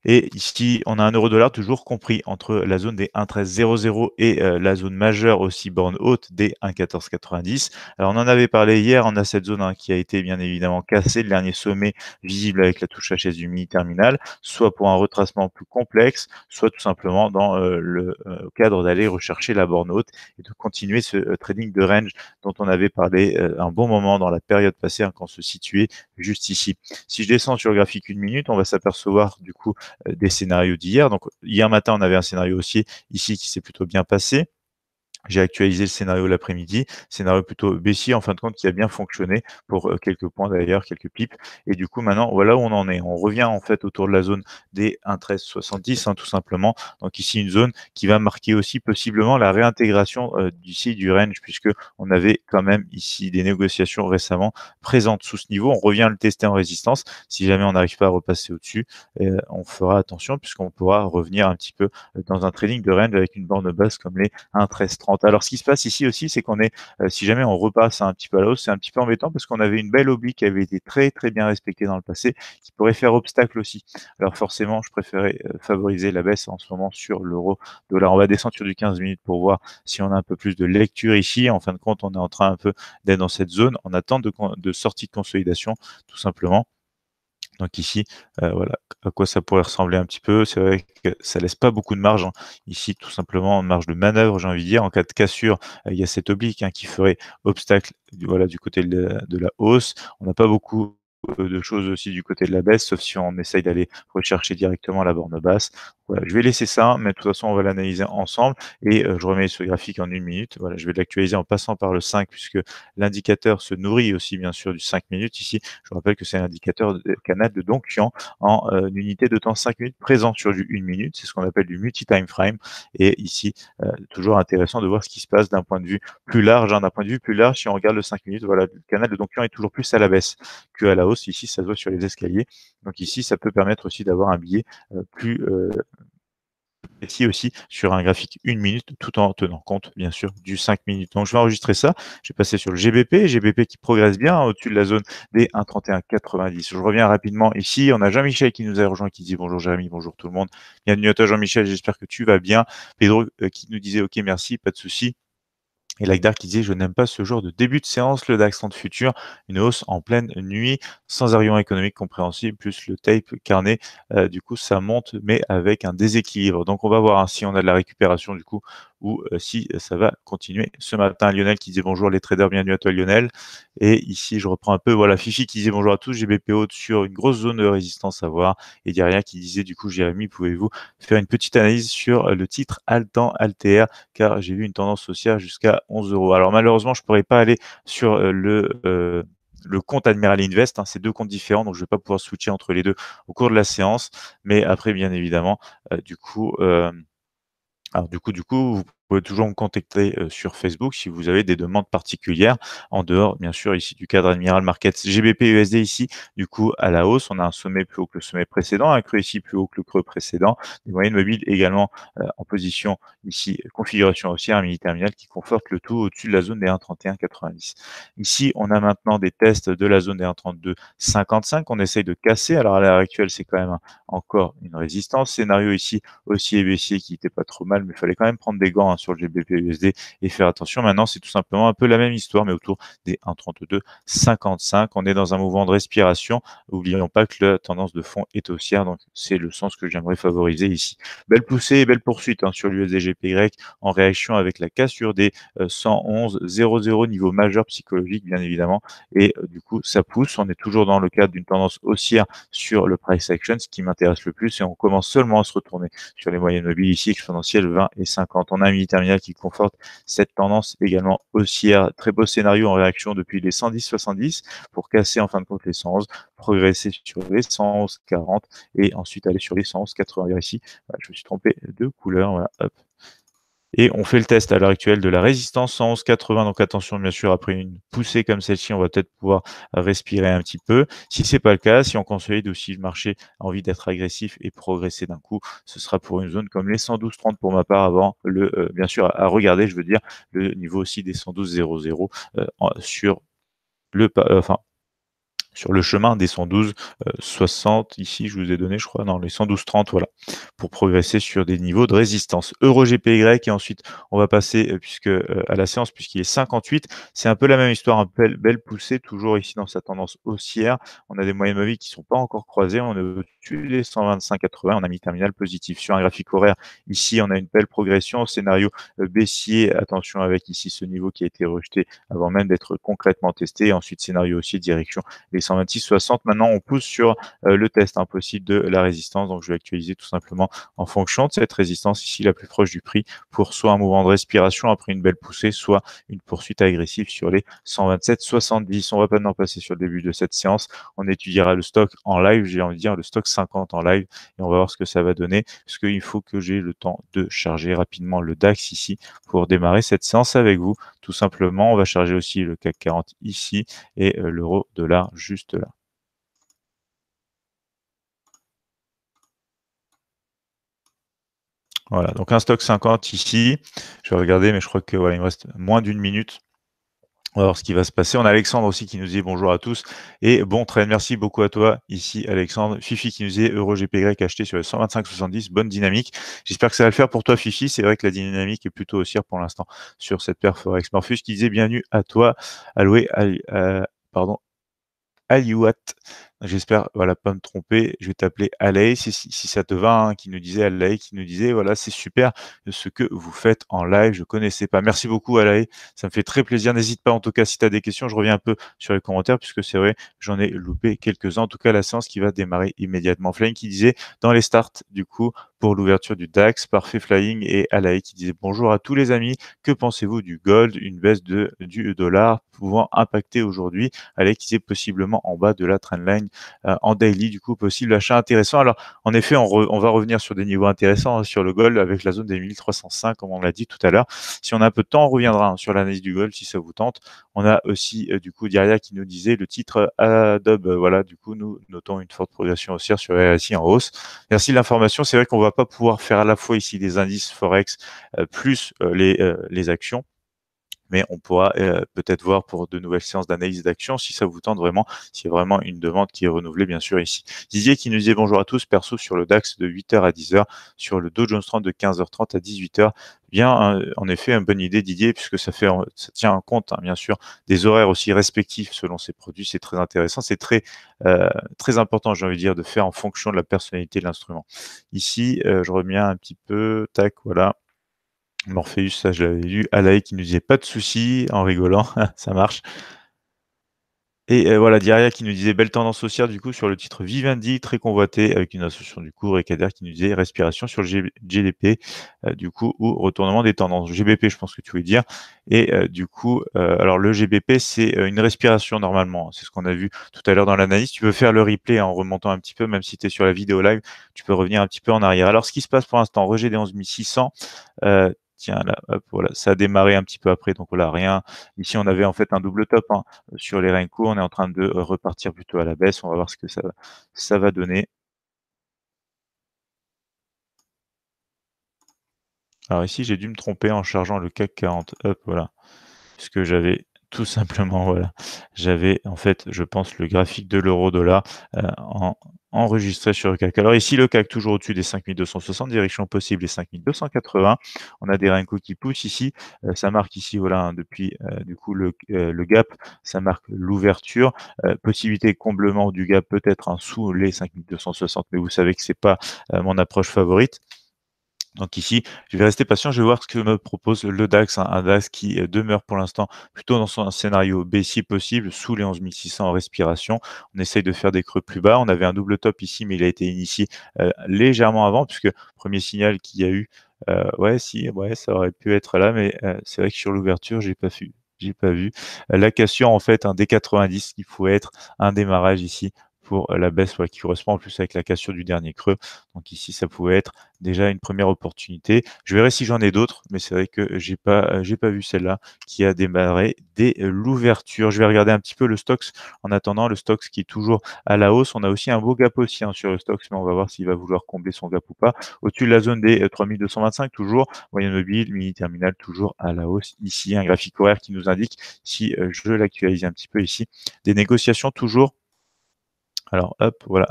Et ici, on a un euro dollar toujours compris entre la zone des 1,1300 et euh, la zone majeure aussi borne haute des 1,1490. Alors, on en avait parlé hier. On a cette zone hein, qui a été bien évidemment cassée, le dernier sommet visible avec la touche HS du mini terminal, soit pour un retracement plus complexe, soit tout simplement dans euh, le euh, cadre d'aller rechercher la borne haute et de continuer ce trading de range dont on avait parlé un bon moment dans la période passée hein, quand on se situait juste ici. Si je descends sur le graphique une minute, on va s'apercevoir du coup des scénarios d'hier. Donc hier matin, on avait un scénario aussi ici qui s'est plutôt bien passé. J'ai actualisé le scénario l'après-midi, scénario plutôt baissier en fin de compte qui a bien fonctionné pour euh, quelques points d'ailleurs, quelques pips. Et du coup maintenant voilà où on en est. On revient en fait autour de la zone des 1,1370 hein, tout simplement. Donc ici une zone qui va marquer aussi possiblement la réintégration du euh, d'ici du range puisque on avait quand même ici des négociations récemment présentes sous ce niveau. On revient le tester en résistance. Si jamais on n'arrive pas à repasser au-dessus, euh, on fera attention puisqu'on pourra revenir un petit peu dans un trading de range avec une borne basse comme les 1,1330 alors, ce qui se passe ici aussi, c'est qu'on est, euh, si jamais on repasse un petit peu à la hausse, c'est un petit peu embêtant parce qu'on avait une belle oblique qui avait été très, très bien respectée dans le passé, qui pourrait faire obstacle aussi. Alors, forcément, je préférais euh, favoriser la baisse en ce moment sur l'euro dollar. On va descendre sur du 15 minutes pour voir si on a un peu plus de lecture ici. En fin de compte, on est en train un peu d'être dans cette zone en attente de, de sortie de consolidation, tout simplement. Donc ici, euh, voilà à quoi ça pourrait ressembler un petit peu. C'est vrai que ça laisse pas beaucoup de marge. Hein. Ici, tout simplement, marge de manœuvre, j'ai envie de dire. En cas de cassure, euh, il y a cet oblique hein, qui ferait obstacle voilà, du côté de la, de la hausse. On n'a pas beaucoup euh, de choses aussi du côté de la baisse, sauf si on essaye d'aller rechercher directement la borne basse. Voilà, je vais laisser ça, mais de toute façon, on va l'analyser ensemble et euh, je remets ce graphique en une minute. Voilà, je vais l'actualiser en passant par le 5 puisque l'indicateur se nourrit aussi bien sûr du 5 minutes. Ici, je vous rappelle que c'est un l'indicateur canal de Donkian en euh, unité de temps 5 minutes présent sur du 1 minute. C'est ce qu'on appelle du multi-time frame. Et ici, toujours intéressant de voir ce qui se passe d'un point de vue plus large. Hein, d'un point de vue plus large, si on regarde le 5 minutes, voilà, le canal de Donkian est toujours plus à la baisse qu'à la hausse Ici, ça se voit sur les escaliers. Donc ici, ça peut permettre aussi d'avoir un billet euh, plus euh, précis aussi sur un graphique une minute, tout en tenant compte, bien sûr, du 5 minutes. Donc, je vais enregistrer ça. Je vais passer sur le GBP, GBP qui progresse bien au-dessus de la zone des 1,3190. Je reviens rapidement ici. On a Jean-Michel qui nous a rejoint, qui dit bonjour Jérémy, bonjour tout le monde. Bienvenue à toi Jean-Michel, j'espère que tu vas bien. Pedro euh, qui nous disait ok, merci, pas de souci. Et Lagdar qui disait Je n'aime pas ce genre de début de séance, le DAX 30 futur, une hausse en pleine nuit, sans argument économique compréhensible, plus le tape carnet. Euh, du coup, ça monte, mais avec un déséquilibre. Donc, on va voir hein, si on a de la récupération, du coup, ou euh, si euh, ça va continuer ce matin. Lionel qui disait bonjour les traders, bienvenue à toi Lionel. Et ici, je reprends un peu, voilà, Fifi qui disait bonjour à tous, GBPO sur une grosse zone de résistance à voir. Et derrière qui disait du coup, Jérémy, pouvez-vous faire une petite analyse sur euh, le titre Altan Altr car j'ai vu une tendance haussière jusqu'à 11 euros. Alors malheureusement, je ne pourrais pas aller sur le... le compte Admiral Invest. Hein. c'est deux comptes différents, donc je ne vais pas pouvoir switcher entre les deux au cours de la séance. Mais après, bien évidemment, du coup, alors du coup, du coup, vous pouvez toujours me contacter euh, sur Facebook si vous avez des demandes particulières en dehors, bien sûr, ici du cadre Admiral Markets e GBP USD ici, du coup, à la hausse. On a un sommet plus haut que le sommet précédent, un creux ici plus haut que le creux précédent. Des moyennes mobiles également euh, en position ici, configuration haussière, un mini terminal qui conforte le tout au-dessus de la zone des 1,31,90. Ici, on a maintenant des tests de la zone des 1,32,55 qu'on essaye de casser. Alors, à l'heure actuelle, c'est quand même encore une résistance. Scénario ici aussi et baissier qui n'était pas trop mal, mais il fallait quand même prendre des gants hein sur le GBP/USD et faire attention. Maintenant, c'est tout simplement un peu la même histoire, mais autour des 1,3255. On est dans un mouvement de respiration. N'oublions pas que la tendance de fond est haussière, donc c'est le sens que j'aimerais favoriser ici. Belle poussée et belle poursuite hein, sur l'USD-GPY en réaction avec la cassure des 111.00 euh, niveau majeur psychologique, bien évidemment. Et euh, du coup, ça pousse. On est toujours dans le cadre d'une tendance haussière sur le price action, ce qui m'intéresse le plus. Et on commence seulement à se retourner sur les moyennes mobiles ici, exponentielles 20 et 50. On a mis terminal terminale qui conforte cette tendance également haussière. Très beau scénario en réaction depuis les 110-70 pour casser en fin de compte les 111, progresser sur les 111-40 et ensuite aller sur les 111-80. Ici, je me suis trompé de couleur. Voilà, hop, et on fait le test à l'heure actuelle de la résistance 111,80. Donc attention, bien sûr, après une poussée comme celle-ci, on va peut-être pouvoir respirer un petit peu. Si ce n'est pas le cas, si on consolide aussi le marché envie d'être agressif et progresser d'un coup, ce sera pour une zone comme les 112,30 pour ma part avant le, euh, bien sûr, à regarder, je veux dire, le niveau aussi des 112,00 euh, sur le, euh, enfin, sur le chemin des 112.60, euh, ici je vous ai donné je crois non les 112 30 voilà pour progresser sur des niveaux de résistance euro GPY et ensuite on va passer euh, puisque euh, à la séance puisqu'il est 58 c'est un peu la même histoire un bel belle poussée toujours ici dans sa tendance haussière on a des moyennes mobiles qui sont pas encore croisés, on est au-dessus des 125,80 on a mis terminal positif sur un graphique horaire ici on a une belle progression scénario baissier attention avec ici ce niveau qui a été rejeté avant même d'être concrètement testé ensuite scénario haussier direction les 126,60. Maintenant, on pousse sur euh, le test impossible de la résistance. Donc, je vais actualiser tout simplement en fonction de cette résistance ici la plus proche du prix pour soit un mouvement de respiration après une belle poussée, soit une poursuite agressive sur les 127.70. 70. On va maintenant passer sur le début de cette séance. On étudiera le stock en live, j'ai envie de dire le stock 50 en live et on va voir ce que ça va donner parce qu'il faut que j'ai le temps de charger rapidement le DAX ici pour démarrer cette séance avec vous. Tout simplement, on va charger aussi le CAC 40 ici et euh, l'euro de là juste là. Voilà, donc un stock 50 ici. Je vais regarder, mais je crois que voilà, il me reste moins d'une minute. On voir ce qui va se passer. On a Alexandre aussi qui nous dit bonjour à tous et bon très Merci beaucoup à toi ici, Alexandre. Fifi qui nous dit Euro GPY acheté sur le 125,70. Bonne dynamique. J'espère que ça va le faire pour toi, Fifi. C'est vrai que la dynamique est plutôt aussi pour l'instant sur cette paire Forex Morphus qui disait bienvenue à toi, alloué, à, à, euh, pardon, Aliouat J'espère voilà, pas me tromper. Je vais t'appeler Alay si, ça te va, hein, qui nous disait Alay qui nous disait voilà, c'est super euh, ce que vous faites en live. Je connaissais pas. Merci beaucoup, Alay Ça me fait très plaisir. N'hésite pas, en tout cas, si tu as des questions, je reviens un peu sur les commentaires, puisque c'est vrai, j'en ai loupé quelques-uns. En tout cas, la séance qui va démarrer immédiatement. Flying qui disait dans les starts, du coup, pour l'ouverture du DAX, parfait flying et Alay qui disait bonjour à tous les amis. Que pensez-vous du gold, une baisse de, du dollar pouvant impacter aujourd'hui Alay qui disait possiblement en bas de la trendline euh, en daily, du coup, possible achat intéressant. Alors, en effet, on, va revenir sur des niveaux intéressants hein, sur le gold avec la zone des 1305, comme on l'a dit tout à l'heure. Si on a un peu de temps, on reviendra hein, sur l'analyse du gold si ça vous tente. On a aussi, euh, du coup, Diaria qui nous disait le titre Adobe. Euh, voilà, du coup, nous notons une forte progression haussière sur RSI en hausse. Merci de l'information. C'est vrai qu'on va pas pouvoir faire à la fois ici des indices Forex plus les, les actions mais on pourra euh, peut-être voir pour de nouvelles séances d'analyse d'action si ça vous tente vraiment, si y vraiment une demande qui est renouvelée, bien sûr, ici. Didier qui nous dit bonjour à tous, perso sur le DAX de 8h à 10h, sur le Dow Jones 30 de 15h30 à 18h. Bien, euh, en effet, une bonne idée, Didier, puisque ça, fait, ça tient en compte, hein, bien sûr, des horaires aussi respectifs selon ces produits. C'est très intéressant. C'est très, euh, très important, j'ai envie de dire, de faire en fonction de la personnalité de l'instrument. Ici, je reviens un petit peu, tac, voilà. Morpheus, ça je l'avais lu. Alaï qui nous disait pas de soucis en rigolant, ça marche. Et euh, voilà, Diaria qui nous disait belle tendance haussière du coup sur le titre Vivendi, très convoité avec une association du cours et Kader qui nous disait respiration sur le GDP euh, du coup ou retournement des tendances. GBP, je pense que tu voulais dire. Et euh, du coup, alors le GBP, c'est une respiration normalement. Hein, c'est ce qu'on a vu tout à l'heure dans l'analyse. Tu peux faire le replay en remontant un petit peu, même si tu es sur la vidéo live, tu peux revenir un petit peu en arrière. Alors ce qui se passe pour l'instant, rejet des 11 600 tiens, là, voilà, ça a démarré un petit peu après, donc voilà, rien. Ici, on avait en fait un double top hein, sur les courts On est en train de euh, repartir plutôt à la baisse. On va voir ce que ça, va donner. Alors ici, j'ai dû me tromper en chargeant le CAC 40 Hop, voilà, que j'avais tout simplement, voilà. J'avais en fait, je pense, le graphique de l'euro-dollar euh, en, enregistré sur le CAC. Alors ici, le CAC toujours au-dessus des 5260, direction possible les 5280. On a des Renko qui poussent ici. Euh, ça marque ici, voilà, hein, depuis euh, du coup le, gap, ça marque l'ouverture. possibilité comblement du gap peut-être un hein, sous les 5260, mais vous savez que c'est pas mon approche favorite. Donc ici, je vais rester patient, je vais voir ce que me propose le DAX, hein. un DAX qui euh, demeure pour l'instant plutôt dans son scénario baissier possible, sous les 11 600 en respiration. On essaye de faire des creux plus bas. On avait un double top ici, mais il a été initié euh, légèrement avant, puisque premier signal qu'il y a eu, euh, ouais, si, ouais, ça aurait pu être là, mais c'est vrai que sur l'ouverture, j'ai pas vu j'ai pas vu. La cassure en fait un des 90 il pouvait être un démarrage ici pour euh, la baisse qui correspond en plus avec la cassure du dernier creux. Donc ici, ça pouvait être déjà une première opportunité. Je verrai si j'en ai d'autres, mais c'est vrai que j'ai pas, euh, j'ai pas vu celle-là qui a démarré dès euh, l'ouverture. Je vais regarder un petit peu le stocks en attendant, le stocks qui est toujours à la hausse. On a aussi un beau gap aussi hein, sur le stocks, mais on va voir s'il va vouloir combler son gap ou pas. Au-dessus de la zone des 3225, toujours, moyenne mobile, mini terminal, toujours à la hausse. Ici, un graphique horaire qui nous indique, si je l'actualise un petit peu ici, des négociations toujours alors hop, voilà.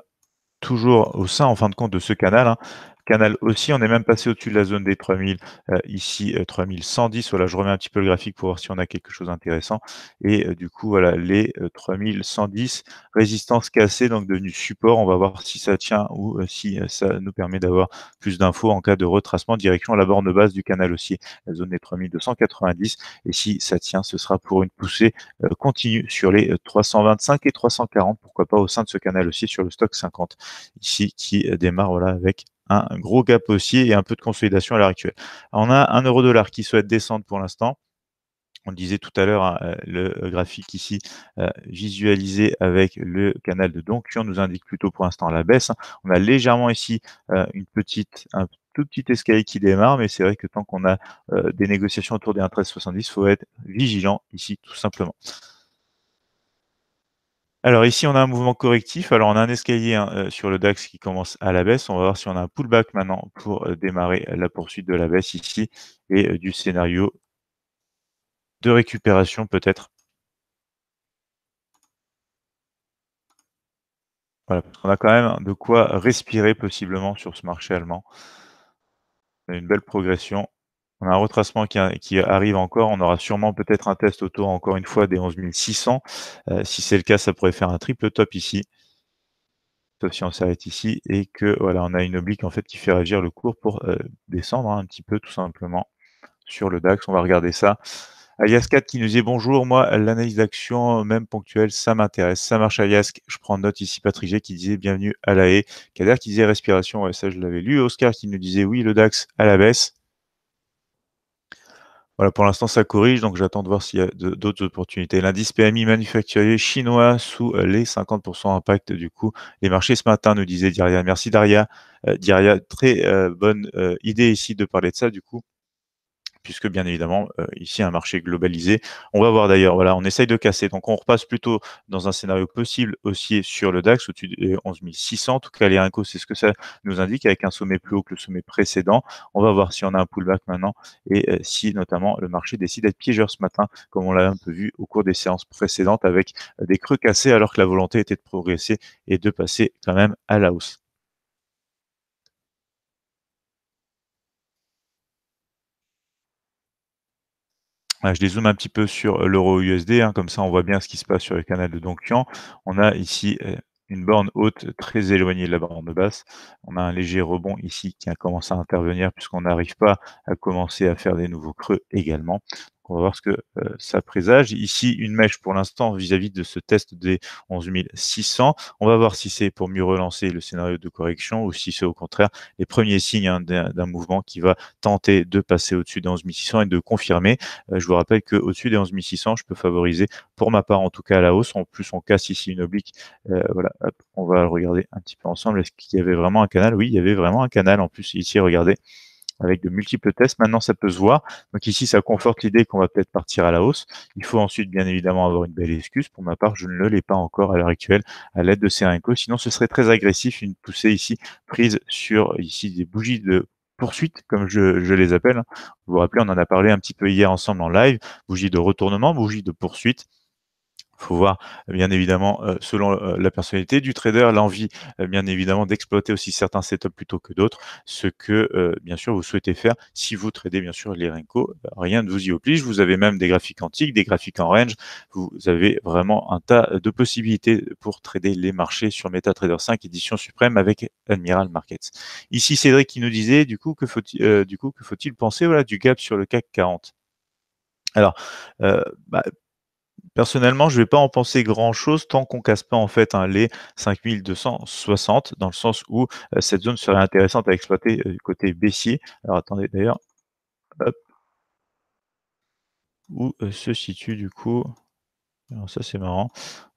Toujours au sein, en fin de compte, de ce canal, hein, Canal aussi, on est même passé au-dessus de la zone des 3000, euh, ici 3110. Euh, voilà, je remets un petit peu le graphique pour voir si on a quelque chose d'intéressant. Et euh, du coup, voilà, les 3110, résistance cassée, donc devenue support. On va voir si ça tient ou si ça nous permet d'avoir plus d'infos en cas de retracement direction à la borne basse du canal aussi, la zone des 3290. Et si ça tient, ce sera pour une poussée continue sur les 325 et 340, pourquoi pas au sein de ce canal aussi sur le stock 50, ici qui démarre voilà, avec Hein, un gros gap haussier et un peu de consolidation à l'heure actuelle. on a un euro dollar qui souhaite descendre pour l'instant. On disait tout à l'heure, hein, euh, le euh, graphique ici euh, visualisé avec le canal de on nous indique plutôt pour l'instant la baisse. On a légèrement ici une petite, un tout petit escalier qui démarre, mais c'est vrai que tant qu'on a des négociations autour des 1,1370, il faut être vigilant ici tout simplement. Alors ici, on a un mouvement correctif. Alors on a un escalier hein, euh, sur le DAX qui commence à la baisse. On va voir si on a un pullback maintenant pour euh, démarrer euh, la poursuite de la baisse ici et du scénario de récupération peut-être. Voilà, parce qu'on a quand même de quoi respirer possiblement sur ce marché allemand. une belle progression on a un retracement qui, arrive encore. On aura sûrement peut-être un test autour, encore une fois, des 11 600. si c'est le cas, ça pourrait faire un triple top ici. Sauf si on s'arrête ici et que voilà, on a une oblique en fait qui fait réagir le cours pour euh, descendre hein, un petit peu tout simplement sur le DAX. On va regarder ça. Alias 4 qui nous dit bonjour, moi l'analyse d'action, même ponctuelle, ça m'intéresse. Ça marche Alias, je prends note ici Patrick qui disait bienvenue à la haie. Kader qui disait respiration, ouais, ça je l'avais lu. Oscar qui nous disait oui, le DAX à la baisse. Voilà, pour l'instant, ça corrige, donc j'attends de voir s'il y a d'autres opportunités. L'indice PMI manufacturier chinois sous euh, les 50% impact du coup. Les marchés ce matin, nous disait Daria. Merci Daria. Euh, Daria, très euh, bonne idée ici de parler de ça du coup puisque bien évidemment, euh, ici, un marché globalisé. On va voir d'ailleurs, voilà, on essaye de casser. Donc, on repasse plutôt dans un scénario possible haussier sur le DAX, au-dessus de 11 600. En tout cas, les Rinco, c'est ce que ça nous indique, avec un sommet plus haut que le sommet précédent. On va voir si on a un pullback maintenant et euh, si notamment le marché décide d'être piégeur ce matin, comme on l'a un peu vu au cours des séances précédentes, avec euh, des creux cassés, alors que la volonté était de progresser et de passer quand même à la hausse. Ah, je dézoome un petit peu sur euh, l'euro USD, hein, comme ça on voit bien ce qui se passe sur le canal de Donkian. On a ici euh, une borne haute très éloignée de la borne basse. On a un léger rebond ici qui a commencé à intervenir puisqu'on n'arrive pas à commencer à faire des nouveaux creux également on va voir ce que euh, ça présage. Ici, une mèche pour l'instant vis-à-vis de ce test des 11 600. On va voir si c'est pour mieux relancer le scénario de correction ou si c'est au contraire les premiers signes hein, d'un, mouvement qui va tenter de passer au-dessus des 11 600 et de confirmer. Euh, je vous rappelle qu'au-dessus des 11 600, je peux favoriser, pour ma part en tout cas, la hausse. En plus, on casse ici une oblique. Euh, voilà, on va regarder un petit peu ensemble. Est-ce qu'il y avait vraiment un canal Oui, il y avait vraiment un canal. En plus, ici, regardez avec de multiples tests. Maintenant, ça peut se voir. Donc ici, ça conforte l'idée qu'on va peut-être partir à la hausse. Il faut ensuite, bien évidemment, avoir une belle excuse. Pour ma part, je ne l'ai pas encore à l'heure actuelle à l'aide de Serenco. Sinon, ce serait très agressif, une poussée ici prise sur ici des bougies de poursuite, comme je, je, les appelle. Vous vous rappelez, on en a parlé un petit peu hier ensemble en live. Bougie de retournement, bougie de poursuite il faut voir, bien évidemment, euh, selon euh, la personnalité du trader, l'envie, euh, bien évidemment, d'exploiter aussi certains setups plutôt que d'autres, ce que, bien sûr, vous souhaitez faire si vous tradez, bien sûr, les Renko. Rien ne vous y oblige. Vous avez même des graphiques antiques, des graphiques en range. Vous avez vraiment un tas de possibilités pour trader les marchés sur MetaTrader 5 édition suprême avec Admiral Markets. Ici, Cédric qui nous disait, du coup, que faut-il que faut il penser voilà, du gap sur le CAC 40 alors, bah, Personnellement, je ne vais pas en penser grand-chose tant qu'on casse pas en fait hein, les 5260 dans le sens où euh, cette zone serait intéressante à exploiter euh, du côté baissier. Alors attendez d'ailleurs, où euh, se situe du coup ça c'est marrant.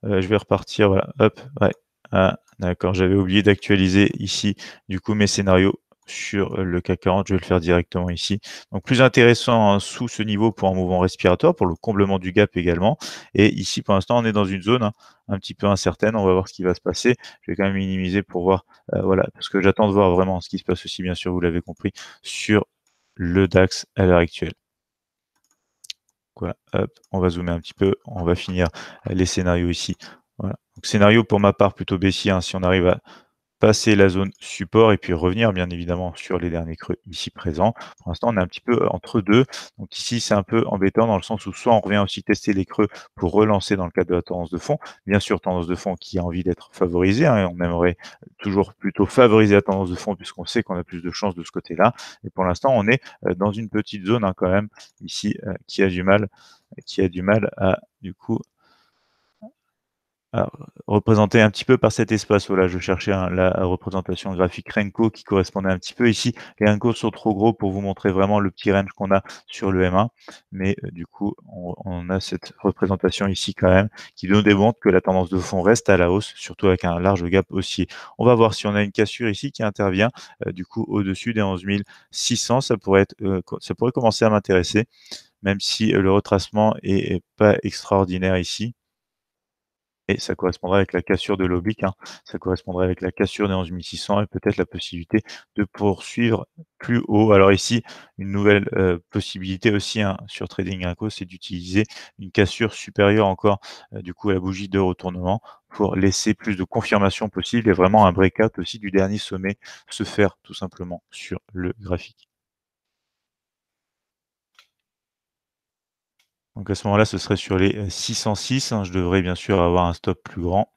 je vais repartir hop, ouais. Ah, d'accord, j'avais oublié d'actualiser ici du coup mes scénarios sur euh, le CAC 40. Je vais le faire directement ici. Donc plus intéressant hein, sous ce niveau pour un mouvement respiratoire, pour le comblement du gap également. Et ici, pour l'instant, on est dans une zone hein, un petit peu incertaine. On va voir ce qui va se passer. Je vais quand même minimiser pour voir, euh, voilà, parce que j'attends de voir vraiment ce qui se passe aussi, bien sûr, vous l'avez compris, sur le DAX à l'heure actuelle. Voilà, hop, on va zoomer un petit peu, on va finir euh, les scénarios ici. scénario pour ma part plutôt baissier, hein, si on arrive à passer la zone support et puis revenir bien évidemment sur les derniers creux ici présents. Pour l'instant, on est un petit peu euh, entre deux. Donc ici, c'est un peu embêtant dans le sens où soit on revient aussi tester les creux pour relancer dans le cadre de la tendance de fond. Bien sûr, tendance de fond qui a envie d'être favorisée. Hein, on aimerait toujours plutôt favoriser la tendance de fond puisqu'on sait qu'on a plus de chances de ce côté-là. Et pour l'instant, on est euh, dans une petite zone hein, quand même ici euh, qui a du mal, qui a du mal à du coup ah, représenté un petit peu par cet espace. Voilà, je cherchais la représentation graphique Renko qui correspondait un petit peu ici. Les Renko sont trop gros pour vous montrer vraiment le petit range qu'on a sur le M1, mais euh, du coup, on, a cette représentation ici quand même qui nous démontre que la tendance de fond reste à la hausse, surtout avec un large gap haussier. On va voir si on a une cassure ici qui intervient euh, du coup au-dessus des 11 600. Ça pourrait être, euh, ça pourrait commencer à m'intéresser, même si le retracement est pas extraordinaire ici et ça correspondrait avec la cassure de l'oblique, hein. ça correspondrait avec la cassure des 11600 et peut-être la possibilité de poursuivre plus haut. Alors ici, une nouvelle euh, possibilité aussi hein, sur Trading Inco, c'est d'utiliser une cassure supérieure encore euh, du coup à la bougie de retournement pour laisser plus de confirmation possible et vraiment un breakout aussi du dernier sommet se faire tout simplement sur le graphique. Donc à ce moment-là, ce serait sur les 606. Euh, hein. je devrais bien sûr avoir un stop plus grand.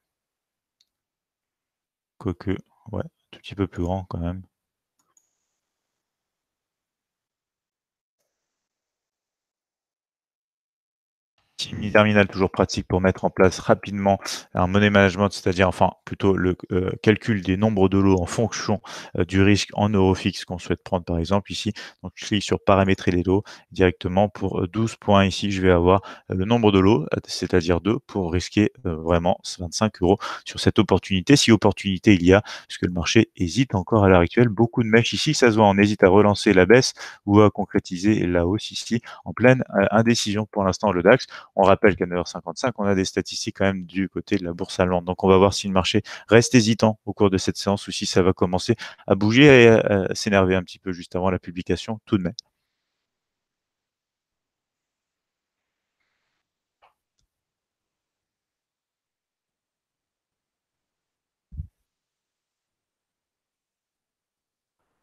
Quoique, ouais, un tout petit peu plus grand quand même. mini Terminal, toujours pratique pour mettre en place rapidement un money management, c'est-à-dire enfin plutôt le euh, calcul des nombres de lots en fonction euh, du risque en euro fixe qu'on souhaite prendre par exemple ici. Donc je clique sur paramétrer les lots directement pour 12 euh, points ici, je vais avoir le nombre de lots, c'est-à-dire 2 pour risquer vraiment 25 euros sur cette opportunité. Si opportunité il y a, puisque le marché hésite encore à l'heure actuelle, beaucoup de mèches ici, ça se voit, on hésite à relancer la baisse ou à concrétiser la hausse ici en pleine indécision pour l'instant le DAX. On rappelle qu'à 9h55, on a des statistiques quand même du côté de la bourse allemande. Donc on va voir si le marché reste hésitant au cours de cette séance ou si ça va commencer à bouger et à s'énerver un petit peu juste avant la publication tout de même.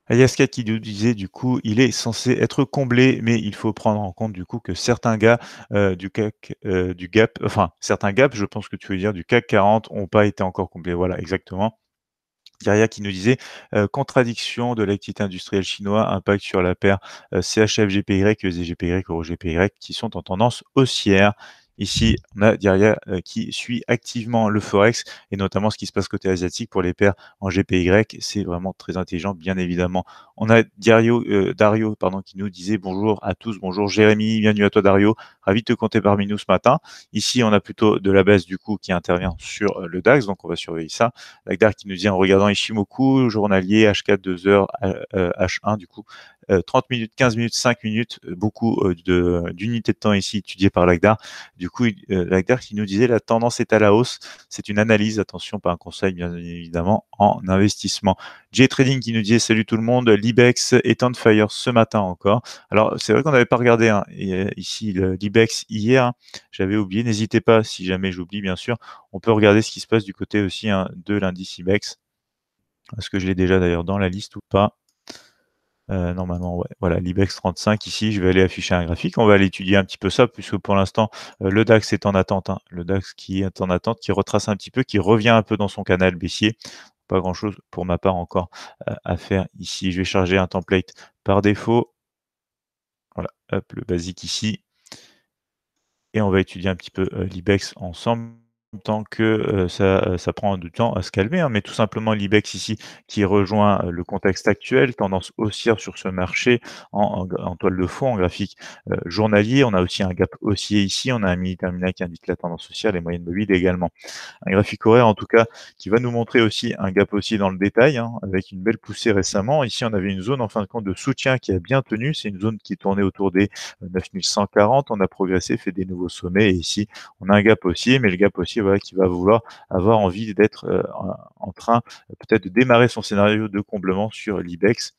Ayaska qui nous disait du coup, il est censé être comblé, mais il faut prendre en compte du coup que certains gars euh, du CAC, euh, du gap, enfin certains gaps, je pense que tu veux dire du CAC 40 n'ont pas été encore comblés. Voilà, exactement. Garia qui nous disait euh, contradiction de l'activité industrielle chinoise, impact sur la paire CHF-GPY, EZ-GPY, qui sont en tendance haussière. Ici, on a Dario euh, qui suit activement le Forex et notamment ce qui se passe côté asiatique pour les paires en GPY. C'est vraiment très intelligent, bien évidemment. On a euh, Dario, pardon, qui nous disait bonjour à tous, bonjour Jérémy, bienvenue à toi Dario, ravi de te compter parmi nous ce matin. Ici, on a plutôt de la baisse du coup qui intervient sur euh, le DAX, donc on va surveiller ça. L'ACDAR qui nous dit en regardant Ishimoku, journalier H4, 2h, H1 du coup, 30 euh, minutes, 15 minutes, 5 minutes, euh, beaucoup euh, d'unités de, temps ici étudiées par l'AGDAR, Du coup, l'AGDAR qui nous disait la tendance est à la hausse. C'est une analyse, attention, pas un conseil bien évidemment, en investissement. J Trading qui nous disait salut tout le monde, l'IBEX est en fire ce matin encore. Alors c'est vrai qu'on n'avait pas regardé hein, ici l'IBEX hier, hein. j'avais oublié, n'hésitez pas si jamais j'oublie bien sûr, on peut regarder ce qui se passe du côté aussi hein, de l'indice IBEX. Est-ce que je l'ai déjà d'ailleurs dans la liste ou pas euh, normalement, Voilà, l'IBEX 35 ici, je vais aller afficher un graphique. On va aller étudier un petit peu ça, puisque pour l'instant, euh, le DAX est en attente. Hein. Le DAX qui est en attente, qui retrace un petit peu, qui revient un peu dans son canal baissier. Pas grand-chose pour ma part encore euh, à faire ici. Je vais charger un template par défaut. Voilà, hop, le basique ici. Et on va étudier un petit peu l'IBEX ensemble tant que ça, ça, prend du temps à se calmer, hein, mais tout simplement l'IBEX ici qui rejoint le contexte actuel, tendance haussière sur ce marché en, toile de fond, en graphique journalier. On a aussi un gap haussier ici, on a un mini terminal qui indique la tendance haussière, les moyennes mobiles également. Un graphique horaire en tout cas qui va nous montrer aussi un gap haussier dans le détail, hein, avec une belle poussée récemment. Ici on avait une zone en fin de compte de soutien qui a bien tenu, c'est une zone qui tournait autour des 9140, on a progressé, fait des nouveaux sommets et ici on a un gap haussier, mais le gap haussier qui va vouloir avoir envie d'être euh, en train euh, peut-être de démarrer son scénario de comblement sur l'IBEX.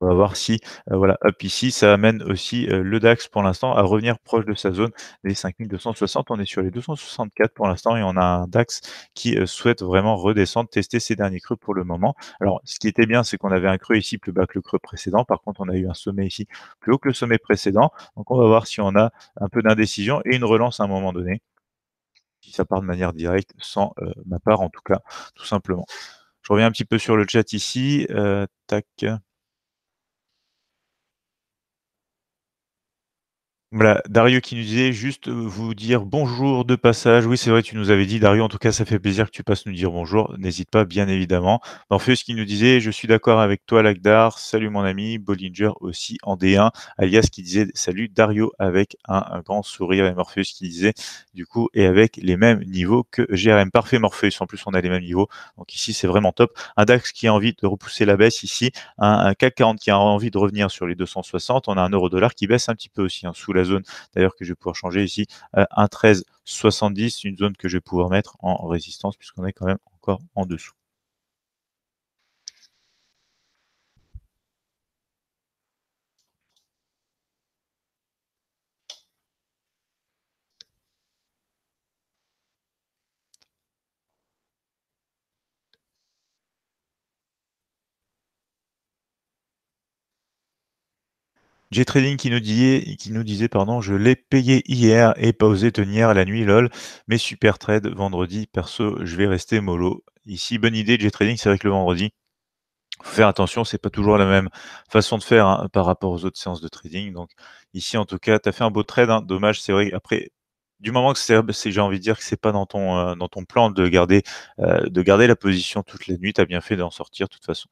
On va voir si euh, voilà, up ici, ça amène aussi le DAX pour l'instant à revenir proche de sa zone des 5260. On est sur les 264 pour l'instant et on a un DAX qui souhaite vraiment redescendre, tester ses derniers creux pour le moment. Alors, ce qui était bien, c'est qu'on avait un creux ici plus bas que le creux précédent. Par contre, on a eu un sommet ici plus haut que le sommet précédent. Donc, on va voir si on a un peu d'indécision et une relance à un moment donné ça part de manière directe, sans euh, ma part en tout cas, tout simplement. Je reviens un petit peu sur le chat ici. Euh, tac. Voilà, Dario qui nous disait juste euh, vous dire bonjour de passage. Oui, c'est vrai, tu nous avais dit, Dario, en tout cas, ça fait plaisir que tu passes nous dire bonjour. N'hésite pas, bien évidemment. Morpheus qui nous disait, je suis d'accord avec toi, Lagdar. Salut, mon ami. Bollinger aussi en D1. Alias qui disait, salut, Dario, avec un, grand sourire. Et Morpheus qui disait, du coup, et avec les mêmes niveaux que GRM. Parfait, Morpheus. En plus, on a les mêmes niveaux. Donc ici, c'est vraiment top. Un DAX qui a envie de repousser la baisse ici. Un, CAC 40 qui a envie de revenir sur les 260. On a un euro dollar qui baisse un petit peu aussi, hein, sous zone d'ailleurs que je vais pouvoir changer ici, euh, un 13 70, une zone que je vais pouvoir mettre en résistance puisqu'on est quand même encore en dessous. J-Trading qui nous disait, qui nous disait pardon, je l'ai payé hier et pas osé tenir la nuit, lol. Mais super trade vendredi, perso, je vais rester mollo. Ici, bonne idée, J-Trading, c'est vrai que le vendredi, faut faire attention, c'est pas toujours la même façon de faire hein, par rapport aux autres séances de trading. Donc ici, en tout cas, tu as fait un beau trade, hein. dommage, c'est vrai. Après, du moment que c'est, j'ai envie de dire que c'est pas dans ton, euh, dans ton plan de garder, euh, de garder la position toute la nuit, tu as bien fait d'en sortir de toute façon.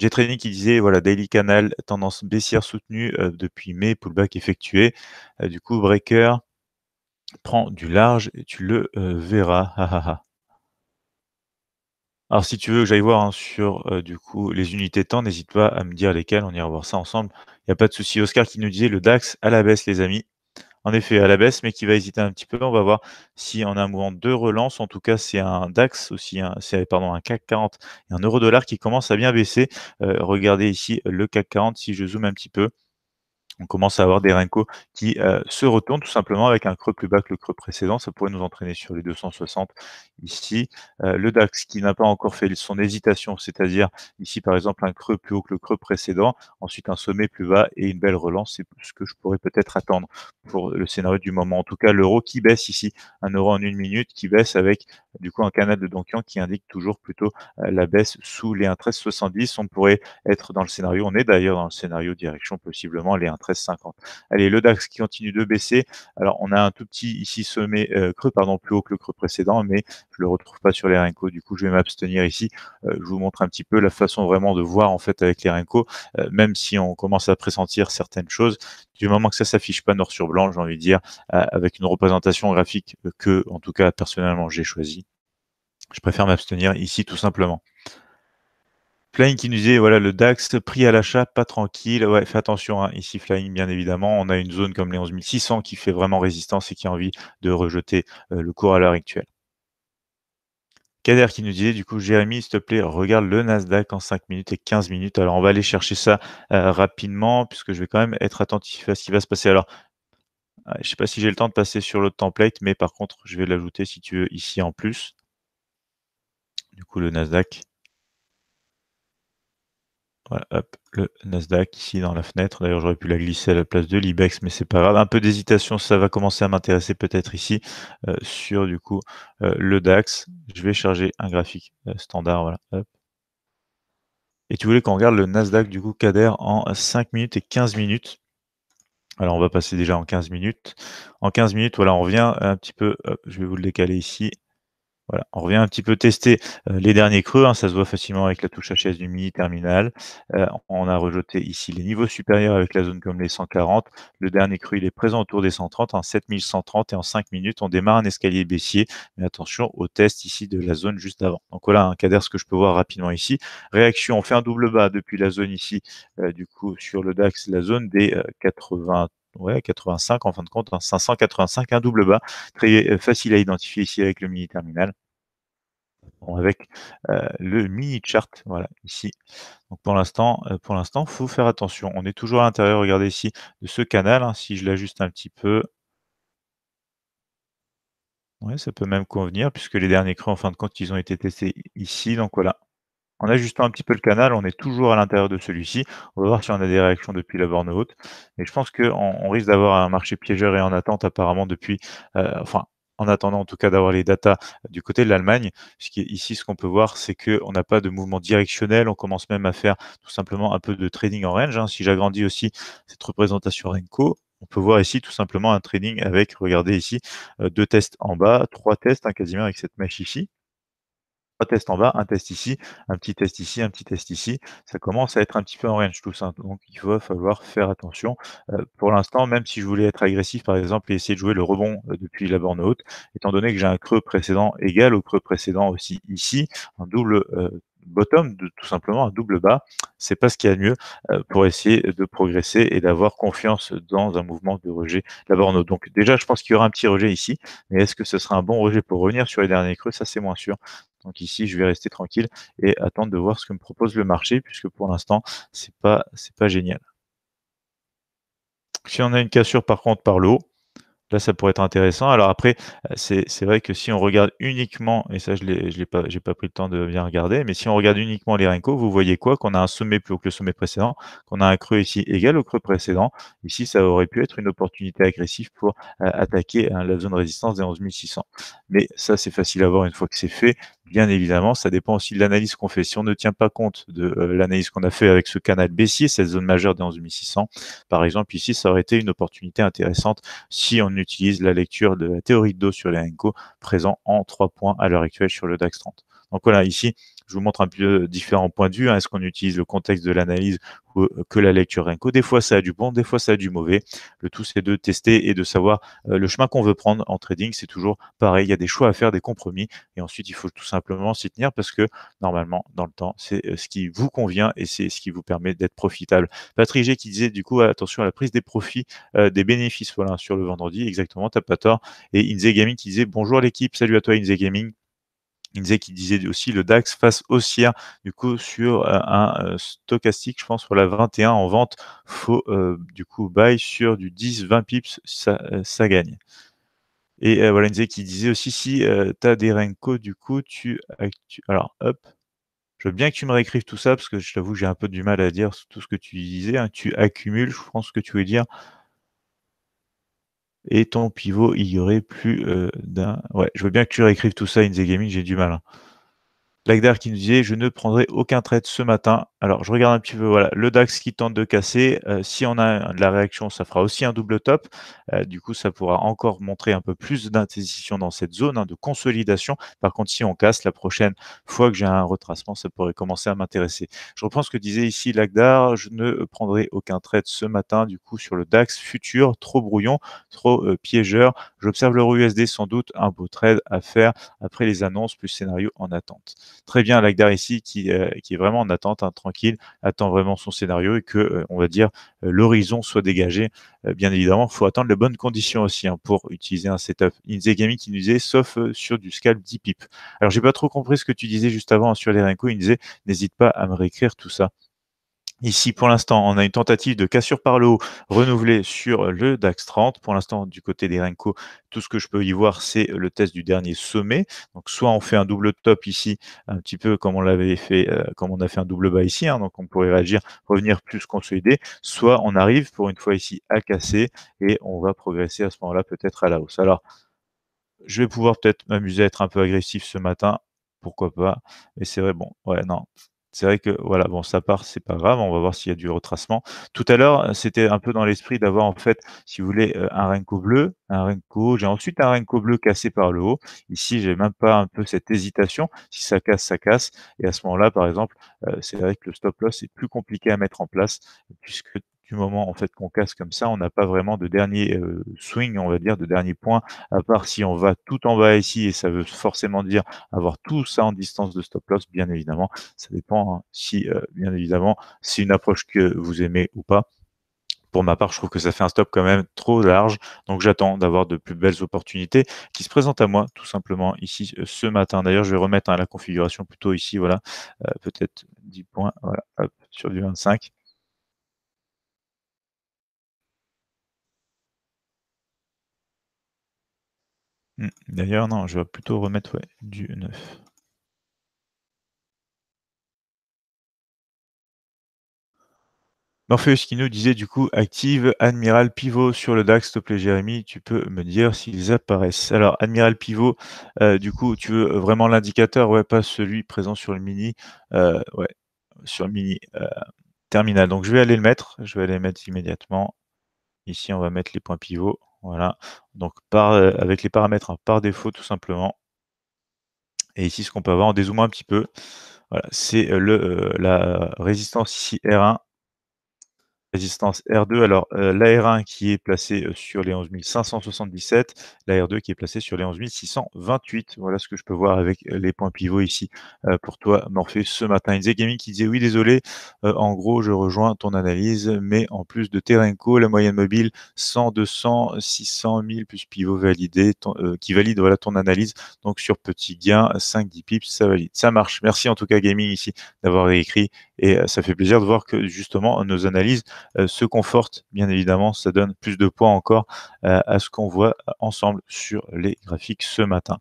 J'ai qui disait voilà, Daily Canal, tendance baissière soutenue euh, depuis mai, pullback effectué. Euh, du coup, Breaker prend du large et tu le euh, verras. Alors si tu veux que j'aille voir hein, sur du coup les unités temps, n'hésite pas à me dire lesquelles, on ira voir ça ensemble. Il n'y a pas de souci. Oscar qui nous disait le DAX à la baisse, les amis en effet à la baisse, mais qui va hésiter un petit peu. On va voir si en un mouvement de relance, en tout cas, c'est un DAX aussi, c'est pardon, un CAC 40 et un euro dollar qui commence à bien baisser. Euh, regardez ici le CAC 40 si je zoome un petit peu on commence à avoir des Renko qui euh, se retournent tout simplement avec un creux plus bas que le creux précédent. Ça pourrait nous entraîner sur les 260 ici. Euh, le DAX qui n'a pas encore fait son hésitation, c'est-à-dire ici par exemple un creux plus haut que le creux précédent, ensuite un sommet plus bas et une belle relance, c'est ce que je pourrais peut-être attendre pour le scénario du moment. En tout cas, l'euro qui baisse ici, un euro en une minute qui baisse avec du coup un canal de Donkian qui indique toujours plutôt euh, la baisse sous les 1,1370. On pourrait être dans le scénario, on est d'ailleurs dans le scénario direction possiblement les 1,1350. Allez, le DAX qui continue de baisser. Alors on a un tout petit ici sommet euh, creux, pardon, plus haut que le creux précédent, mais je le retrouve pas sur les Renko. Du coup, je vais m'abstenir ici. Euh, je vous montre un petit peu la façon vraiment de voir en fait avec les Renko, même si on commence à pressentir certaines choses du moment que ça s'affiche pas noir sur blanc, j'ai envie de dire, euh, avec une représentation graphique que, en tout cas, personnellement, j'ai choisi, je préfère m'abstenir ici tout simplement. Flying qui nous dit, voilà, le DAX, prix à l'achat, pas tranquille. Ouais, fais attention, hein, ici Flying, bien évidemment, on a une zone comme les 11600 qui fait vraiment résistance et qui a envie de rejeter euh, le cours à l'heure actuelle qui nous disait du coup, Jérémy, s'il te plaît, regarde le Nasdaq en 5 minutes et 15 minutes. Alors on va aller chercher ça euh, rapidement puisque je vais quand même être attentif à ce qui va se passer. Alors ah, je sais pas si j'ai le temps de passer sur l'autre template, mais par contre je vais l'ajouter si tu veux ici en plus. Du coup le Nasdaq. Voilà, hop, le Nasdaq ici dans la fenêtre. D'ailleurs, j'aurais pu la glisser à la place de l'IBEX, mais c'est pas grave. Un peu d'hésitation, ça va commencer à m'intéresser peut-être ici euh, sur du coup euh, le DAX. Je vais charger un graphique euh, standard. Voilà, Et tu voulais qu'on regarde le Nasdaq du coup cadère en 5 minutes et 15 minutes. Alors on va passer déjà en 15 minutes. En 15 minutes, voilà, on revient un petit peu. je vais vous le décaler ici. Voilà, on revient un petit peu tester euh, les derniers creux, hein. ça se voit facilement avec la touche HS du mini terminal. Euh, on a rejeté ici les niveaux supérieurs avec la zone comme les 140. Le dernier creux, il est présent autour des 130, en 7130 et en 5 minutes, on démarre un escalier baissier. Mais attention au test ici de la zone juste avant. Donc voilà un hein, cadre ce que je peux voir rapidement ici. Réaction, on fait un double bas depuis la zone ici, euh, du coup sur le DAX, la zone des 80 ouais, 85 en fin de compte, 585, hein, un double bas, très euh, facile à identifier ici avec le mini terminal. avec euh, le mini chart, voilà, ici. Donc pour l'instant, euh, pour l'instant, faut faire attention. On est toujours à l'intérieur, regardez ici, de ce canal. Hein, si je l'ajuste un petit peu, ouais, ça peut même convenir, puisque les derniers creux, en fin de compte, ils ont été testés ici. Donc voilà, en ajustant un petit peu le canal, on est toujours à l'intérieur de celui-ci. On va voir si on a des réactions depuis la borne haute. Mais je pense qu'on on risque d'avoir un marché piégeur et en attente apparemment depuis, euh, enfin, en attendant en tout cas d'avoir les datas du côté de l'Allemagne, ici ce qu'on peut voir c'est qu'on n'a pas de mouvement directionnel, on commence même à faire tout simplement un peu de trading en range. Hein. Si j'agrandis aussi cette représentation Renko, on peut voir ici tout simplement un trading avec, regardez ici, euh, deux tests en bas, trois tests, hein, quasiment avec cette mèche ici un test en bas, un test ici, un petit test ici, un petit test ici. Ça commence à être un petit peu en range tout ça. Donc il va falloir faire attention. Euh, pour l'instant, même si je voulais être agressif, par exemple, et essayer de jouer le rebond euh, depuis la borne haute, étant donné que j'ai un creux précédent égal au creux précédent aussi ici, un double euh, bottom, tout simplement un double bas, c'est pas ce qu'il y a de mieux pour essayer de progresser et d'avoir confiance dans un mouvement de rejet de la borne. haute. Donc déjà, je pense qu'il y aura un petit rejet ici, mais est-ce que ce sera un bon rejet pour revenir sur les derniers creux Ça, c'est moins sûr. Donc ici, je vais rester tranquille et attendre de voir ce que me propose le marché, puisque pour l'instant, c'est pas pas génial. Si on a une cassure par contre par le haut, là ça pourrait être intéressant. Alors après, c'est vrai que si on regarde uniquement, et ça je n'ai pas, pas pris le temps de bien regarder, mais si on regarde uniquement les Renko, vous voyez quoi Qu'on a un sommet plus haut que le sommet précédent, qu'on a un creux ici égal au creux précédent. Ici, ça aurait pu être une opportunité agressive pour euh, attaquer hein, la zone de résistance des 11 600. Mais ça, c'est facile à voir une fois que c'est fait bien évidemment, ça dépend aussi de l'analyse qu'on fait. Si on ne tient pas compte de euh, l'analyse qu'on a fait avec ce canal baissier, cette zone majeure des 600, par exemple, ici, ça aurait été une opportunité intéressante si on utilise la lecture de la théorie de dos sur les ANCO présent en 3 points à l'heure actuelle sur le DAX 30. Donc voilà, ici, je vous montre un peu différents points de vue. Hein. Est-ce qu'on utilise le contexte de l'analyse ou euh, que la lecture Renko Des fois, ça a du bon, des fois, ça a du mauvais. Le tout, c'est de tester et de savoir euh, le chemin qu'on veut prendre en trading. C'est toujours pareil. Il y a des choix à faire, des compromis. Et ensuite, il faut tout simplement s'y tenir parce que normalement, dans le temps, c'est euh, ce qui vous convient et c'est ce qui vous permet d'être profitable. Patrick qui disait du coup, attention à la prise des profits, des bénéfices voilà, sur le vendredi. Exactement, t'as pas tort. Et Inze Gaming qui disait bonjour l'équipe, salut à toi Inze Gaming il disait qu'il disait aussi le DAX face haussière, du coup, sur euh, un euh, stochastique, je pense, sur la 21 en vente, faut euh, du coup buy sur du 10-20 pips, ça, ça gagne. Et voilà, il disait disait aussi si tu as des Renko, du coup, tu. Alors, hop. Je veux bien que tu me réécrives tout ça, parce que je t'avoue, j'ai un peu du mal à dire tout ce que tu disais. Hein. Tu accumules, je pense que tu veux dire et ton pivot, il y aurait plus euh, d'un. Ouais, je veux bien que tu réécrives tout ça, the Gaming, j'ai du mal. Hein. Lagdar qui nous disait Je ne prendrai aucun trade ce matin. Alors, je regarde un petit peu. Voilà, le DAX qui tente de casser. Euh, si on a de la réaction, ça fera aussi un double top. Euh, du coup, ça pourra encore montrer un peu plus d'intensification dans cette zone hein, de consolidation. Par contre, si on casse la prochaine fois que j'ai un retracement, ça pourrait commencer à m'intéresser. Je reprends ce que disait ici Lagdar Je ne prendrai aucun trade ce matin, du coup, sur le DAX futur. Trop brouillon, trop euh, piégeur. J'observe l'euro USD sans doute. Un beau trade à faire après les annonces plus scénario en attente très bien Lagdar ici euh, qui, est vraiment en attente, hein, tranquille, attend vraiment son scénario et que, euh, on va dire, euh, l'horizon soit dégagé. bien évidemment, il faut attendre les bonnes conditions aussi hein, pour utiliser un setup Inzegami qui nous disait, sauf sur du scalp 10 pips. Alors, j'ai pas trop compris ce que tu disais juste avant hein, sur les Renko, il n'hésite pas à me réécrire tout ça. Ici, pour l'instant, on a une tentative de cassure par le haut renouvelée sur le DAX 30. Pour l'instant, du côté des Renko, tout ce que je peux y voir, c'est le test du dernier sommet. Donc, soit on fait un double top ici, un petit peu comme on l'avait fait, euh, comme on a fait un double bas ici. Hein, donc, on pourrait réagir, revenir plus consolidé. Soit on arrive pour une fois ici à casser et on va progresser à ce moment-là peut-être à la hausse. Alors, je vais pouvoir peut-être m'amuser à être un peu agressif ce matin pourquoi pas. Mais c'est vrai, bon, ouais, non, c'est vrai que voilà, bon, ça part, c'est pas grave, on va voir s'il y a du retracement. Tout à l'heure, c'était un peu dans l'esprit d'avoir en fait, si vous voulez, euh, un renko bleu, un renko. J'ai ensuite un renko bleu cassé par le haut. Ici, j'ai même pas un peu cette hésitation. Si ça casse, ça casse. Et à ce moment-là, par exemple, euh, c'est vrai que le stop loss est plus compliqué à mettre en place puisque moment en fait qu'on casse comme ça, on n'a pas vraiment de dernier euh, swing, on va dire, de dernier point, à part si on va tout en bas ici, et ça veut forcément dire avoir tout ça en distance de stop loss, bien évidemment. Ça dépend hein, si, euh, bien évidemment, c'est une approche que vous aimez ou pas pour ma part, je trouve que ça fait un stop quand même trop large. Donc j'attends d'avoir de plus belles opportunités qui se présentent à moi tout simplement ici euh, ce matin. D'ailleurs, je vais remettre hein, la configuration plutôt ici, voilà, peut-être 10 points, sur du 25. Mm. D'ailleurs, non, je vais plutôt remettre du 9. Morpheus qui nous disait du coup active Admiral Pivot sur le DAX, s'il te plaît Jérémy, tu peux me dire s'ils apparaissent. Alors Admiral Pivot, euh, du coup tu veux vraiment l'indicateur, ouais, pas celui présent sur le mini, euh, sur mini euh, terminal. Donc je vais aller le mettre, je vais aller le mettre immédiatement. Ici on va mettre les points pivots. Voilà. Donc par, avec les paramètres hein, par défaut tout simplement. Et ici, ce qu'on peut avoir en dézoomant un petit peu, voilà, c'est le la résistance ici R1 résistance R2. Alors, euh, la R1 euh, qui est placée sur les 11 577, la R2 qui est placée sur les 11 628. Voilà ce que je peux voir avec euh, les points pivots ici pour toi, Morphée, ce matin. Il disait, Gaming qui disait, oui, désolé, en gros, je rejoins ton analyse, mais en plus de Terenco, la moyenne mobile, 100, 200, 600, 1000 plus pivot validé, qui valide voilà, ton analyse. Donc, sur petit gain, 5, 10 pips, ça valide. Ça marche. Merci en tout cas, Gaming, ici, d'avoir écrit et euh, ça fait plaisir de voir que justement nos analyses euh, se confortent. Bien évidemment, ça donne plus de poids encore euh, à ce qu'on voit ensemble sur les graphiques ce matin.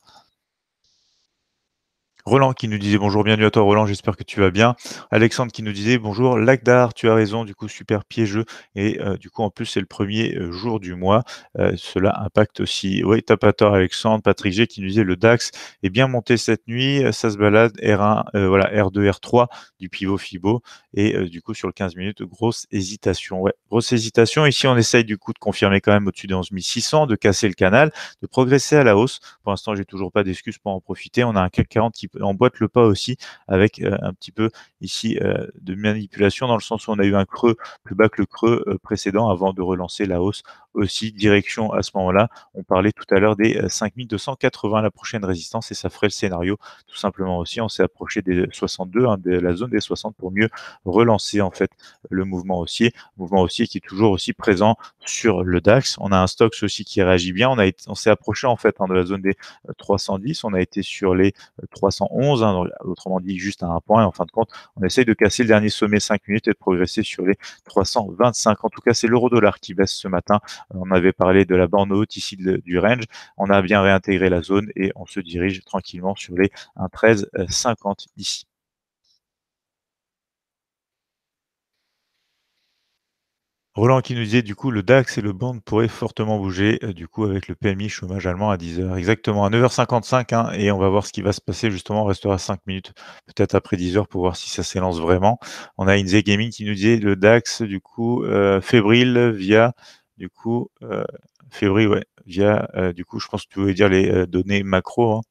Roland qui nous disait bonjour, bienvenue à toi Roland, j'espère que tu vas bien. Alexandre qui nous disait bonjour, Lagdar, tu as raison, du coup super piégeux. Et euh, du coup en plus c'est le premier euh, jour du mois, euh, cela impacte aussi. Oui, t'as Alexandre, Patrick G qui nous disait le DAX est bien monté cette nuit, ça se balade R1, voilà, R2, R3 du pivot Fibo. Et du coup sur le 15 minutes, grosse hésitation. Ouais, grosse hésitation. Ici on essaye du coup de confirmer quand même au-dessus des 11 600, de casser le canal, de progresser à la hausse. Pour l'instant j'ai toujours pas d'excuses pour en profiter. On a un CAC 40 qui emboîte le pas aussi avec euh, un petit peu ici euh, de manipulation dans le sens où on a eu un creux plus bas que le creux euh, précédent avant de relancer la hausse aussi direction à ce moment-là. On parlait tout à l'heure des 5280 euh, la prochaine résistance et ça ferait le scénario tout simplement aussi. On s'est approché des 62, hein, de la zone des 60 pour mieux relancer en fait le mouvement haussier, mouvement haussier qui est toujours aussi présent sur le DAX. On a un stock aussi qui réagit bien. On on s'est approché en fait hein, de la zone des 310. Euh, on a été sur les 311, euh, hein, autrement dit juste à un point. Et en fin de compte, on essaye de casser le dernier sommet 5 minutes et de progresser sur les 325. En tout cas, c'est l'euro dollar qui baisse ce matin on avait parlé de la borne haute ici du range. On a bien réintégré la zone et on se dirige tranquillement sur les 1.1350 euh, ici. Roland qui nous disait du coup le DAX et le bond pourraient fortement bouger euh, du coup avec le PMI chômage allemand à 10h exactement à 9h55 hein, et on va voir ce qui va se passer justement on restera 5 minutes peut-être après 10h pour voir si ça s'élance vraiment on a Inze Gaming qui nous disait le DAX du coup euh, fébrile via du coup, euh, février, via, euh, du coup, je pense que tu voulais dire les euh, données macro. Hein.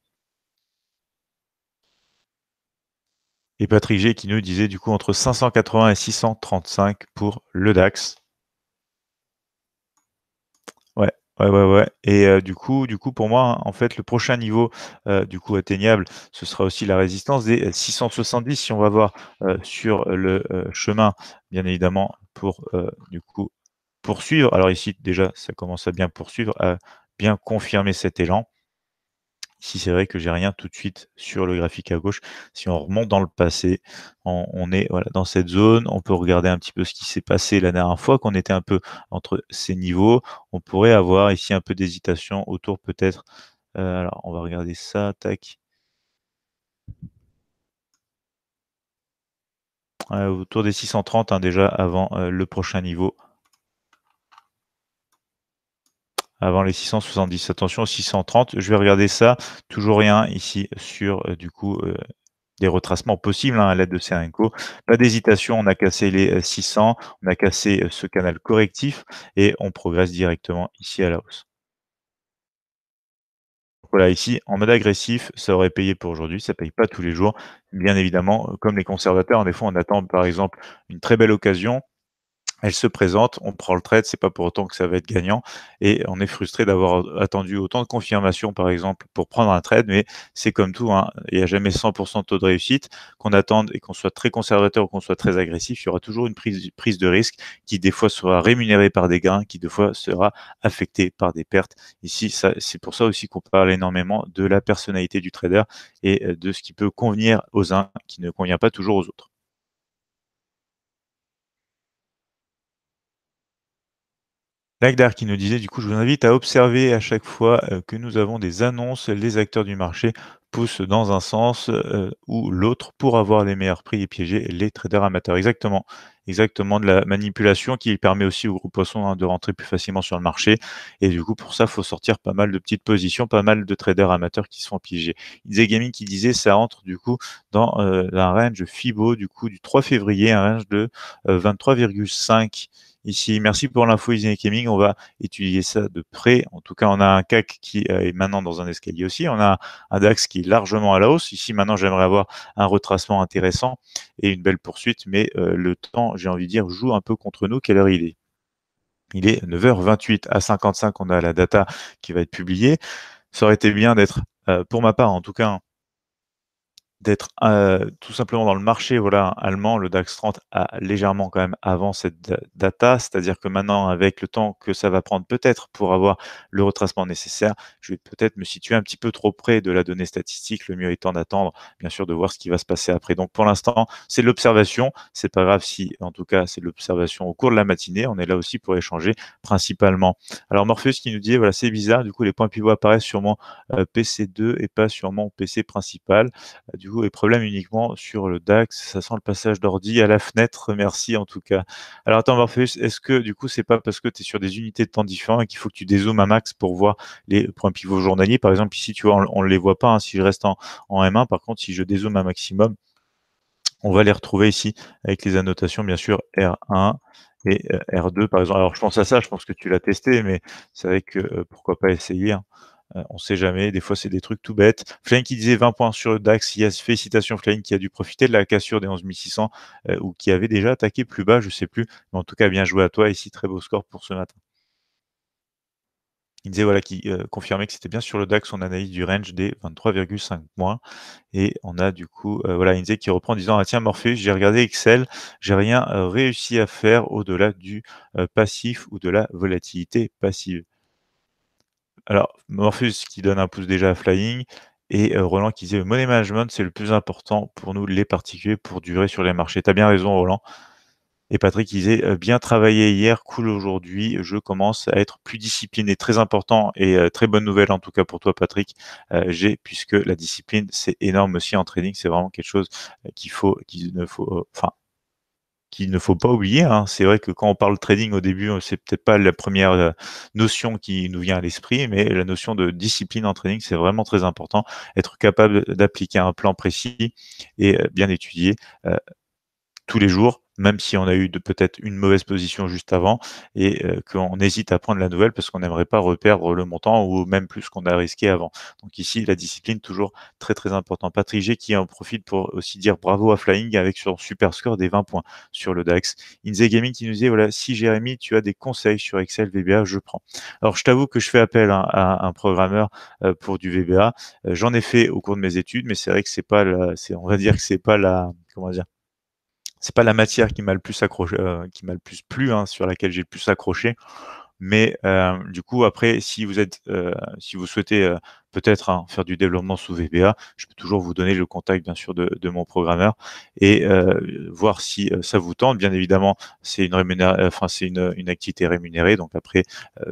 Et Patrick G qui nous disait du coup entre 580 et 635 pour le DAX. Ouais, ouais, ouais, Et du coup, du coup, pour moi, en fait, le prochain niveau du coup atteignable, ce sera aussi la résistance des 670 si on va voir sur le chemin, bien évidemment, pour du coup poursuivre. Alors ici, déjà, ça commence à bien poursuivre, à bien confirmer cet élan. Ici, c'est vrai que j'ai rien tout de suite sur le graphique à gauche. Si on remonte dans le passé, on, est dans cette zone. On peut regarder un petit peu ce qui s'est passé la dernière fois, qu'on était un peu entre ces niveaux. On pourrait avoir ici un peu d'hésitation autour peut-être. Euh, alors, on va regarder ça, tac. Euh, autour des 630 hein, déjà avant euh, le prochain niveau avant les 670. Attention, 630, je vais regarder ça. Toujours rien ici sur, euh, du coup, euh, des retracements possibles hein, à l'aide de CRNCO. Pas d'hésitation, on a cassé les 600, euh, on a cassé ce canal correctif et on progresse directement ici à la hausse. Voilà, ici, en mode agressif, ça aurait payé pour aujourd'hui, ça paye pas tous les jours. Bien évidemment, comme les conservateurs, des fois, on attend par exemple une très belle occasion, elle se présente, on prend le trade, c'est pas pour autant que ça va être gagnant et on est frustré d'avoir attendu autant de confirmations par exemple pour prendre un trade, mais c'est comme tout, hein, il n'y a jamais 100% de taux de réussite, qu'on attende et qu'on soit très conservateur ou qu'on soit très agressif, il y aura toujours une prise, prise de risque qui des fois sera rémunérée par des gains, qui des fois sera affectée par des pertes. Ici, c'est pour ça aussi qu'on parle énormément de la personnalité du trader et euh, de ce qui peut convenir aux uns qui ne convient pas toujours aux autres. Lagdar qui nous disait, du coup, je vous invite à observer à chaque fois euh, que nous avons des annonces, les acteurs du marché poussent dans un sens euh, ou l'autre pour avoir les meilleurs prix et piéger les traders amateurs. Exactement, exactement de la manipulation qui permet aussi aux poissons hein, de rentrer plus facilement sur le marché. Et du coup, pour ça, il faut sortir pas mal de petites positions, pas mal de traders amateurs qui sont piégés. piéger. disait Gaming qui disait, ça entre du coup dans un euh, range FIBO du coup du 3 février, un range de 23,5 ici. Merci pour l'info Isin Gaming. On va étudier ça de près. En tout cas, on a un CAC qui euh, est maintenant dans un escalier aussi. On a un DAX qui est largement à la hausse. Ici, maintenant, j'aimerais avoir un retracement intéressant et une belle poursuite. Mais euh, le temps, j'ai envie de dire, joue un peu contre nous. Quelle heure il est Il est 9h28 à 55. On a la data qui va être publiée. Ça aurait été bien d'être, euh, pour ma part en tout cas, d'être tout simplement dans le marché voilà, allemand, le DAX 30 a légèrement quand même avant cette data, c'est-à-dire que maintenant, avec le temps que ça va prendre peut-être pour avoir le retracement nécessaire, je vais peut-être me situer un petit peu trop près de la donnée statistique, le mieux étant d'attendre, bien sûr, de voir ce qui va se passer après. Donc pour l'instant, c'est de l'observation, c'est pas grave si, en tout cas, c'est l'observation au cours de la matinée, on est là aussi pour échanger principalement. Alors Morpheus qui nous dit, voilà, c'est bizarre, du coup, les points pivots apparaissent sur mon PC2 et pas sur mon PC principal. du et problème uniquement sur le DAX. Ça sent le passage d'ordi à la fenêtre. Merci en tout cas. Alors attends, Morpheus, est-ce que du coup, c'est pas parce que tu es sur des unités de temps différents et qu'il faut que tu dézoomes un max pour voir les points pivots journaliers Par exemple, ici, tu vois, on ne les voit pas. Hein, si je reste en, M1, par contre, si je dézoome un maximum, on va les retrouver ici avec les annotations, bien sûr, R1 et euh, R2, par exemple. Alors, je pense à ça, je pense que tu l'as testé, mais c'est vrai que euh, pourquoi pas essayer. Hein. Euh, on ne sait jamais, des fois c'est des trucs tout bêtes. Flynn qui disait 20 points sur le DAX, il félicitations Flynn qui a dû profiter de la cassure des 11600 euh, ou qui avait déjà attaqué plus bas, je ne sais plus. Mais en tout cas, bien joué à toi ici, très beau score pour ce matin. Il voilà, qui euh, confirmait que c'était bien sur le DAX son analyse du range des 23,5 points. Et on a du coup, euh, voilà, qui reprend en disant Ah tiens, Morpheus, j'ai regardé Excel, j'ai rien réussi à faire au-delà du passif ou de la volatilité passive. Alors, Morpheus qui donne un pouce déjà à Flying et euh, Roland qui disait euh, « le money management, c'est le plus important pour nous, les particuliers, pour durer sur les marchés. Tu as bien raison, Roland. Et Patrick qui disait euh, bien travaillé hier, cool aujourd'hui. Je commence à être plus discipliné. Très important et très bonne nouvelle en tout cas pour toi, Patrick. J'ai puisque la discipline c'est énorme aussi en trading. C'est vraiment quelque chose qu'il faut, qu'il ne faut, enfin qu'il ne faut pas oublier. Hein. C'est vrai que quand on parle trading au début, euh, c'est peut-être pas la première euh, notion qui nous vient à l'esprit, mais la notion de discipline en trading, c'est vraiment très important. Être capable d'appliquer un plan précis et euh, bien étudié tous les jours même si on a eu peut-être une mauvaise position juste avant et euh, qu'on hésite à prendre la nouvelle parce qu'on n'aimerait pas reperdre le montant ou même plus qu'on a risqué avant. Donc ici, la discipline toujours très très importante. Patrick qui en profite pour aussi dire bravo à Flying avec son super score des 20 points sur le DAX. Inze Gaming qui nous dit voilà, si Jérémy, tu as des conseils sur Excel VBA, je prends. Alors je t'avoue que je fais appel hein, à, un programmeur euh, pour du VBA. Euh, j'en ai fait au cours de mes études, mais c'est vrai que c'est pas la, on va dire que c'est pas la, comment dire, c'est pas la matière qui m'a le plus accroché, euh, qui m'a le plus plu, hein, sur laquelle j'ai le plus accroché. Mais euh, du coup, après, si vous êtes, euh, si vous souhaitez peut-être hein, faire du développement sous VBA. Je peux toujours vous donner le contact, bien sûr, de, mon programmeur et euh, voir si euh, ça vous tente. Bien évidemment, c'est une, euh, enfin, c'est une, activité rémunérée. Donc après,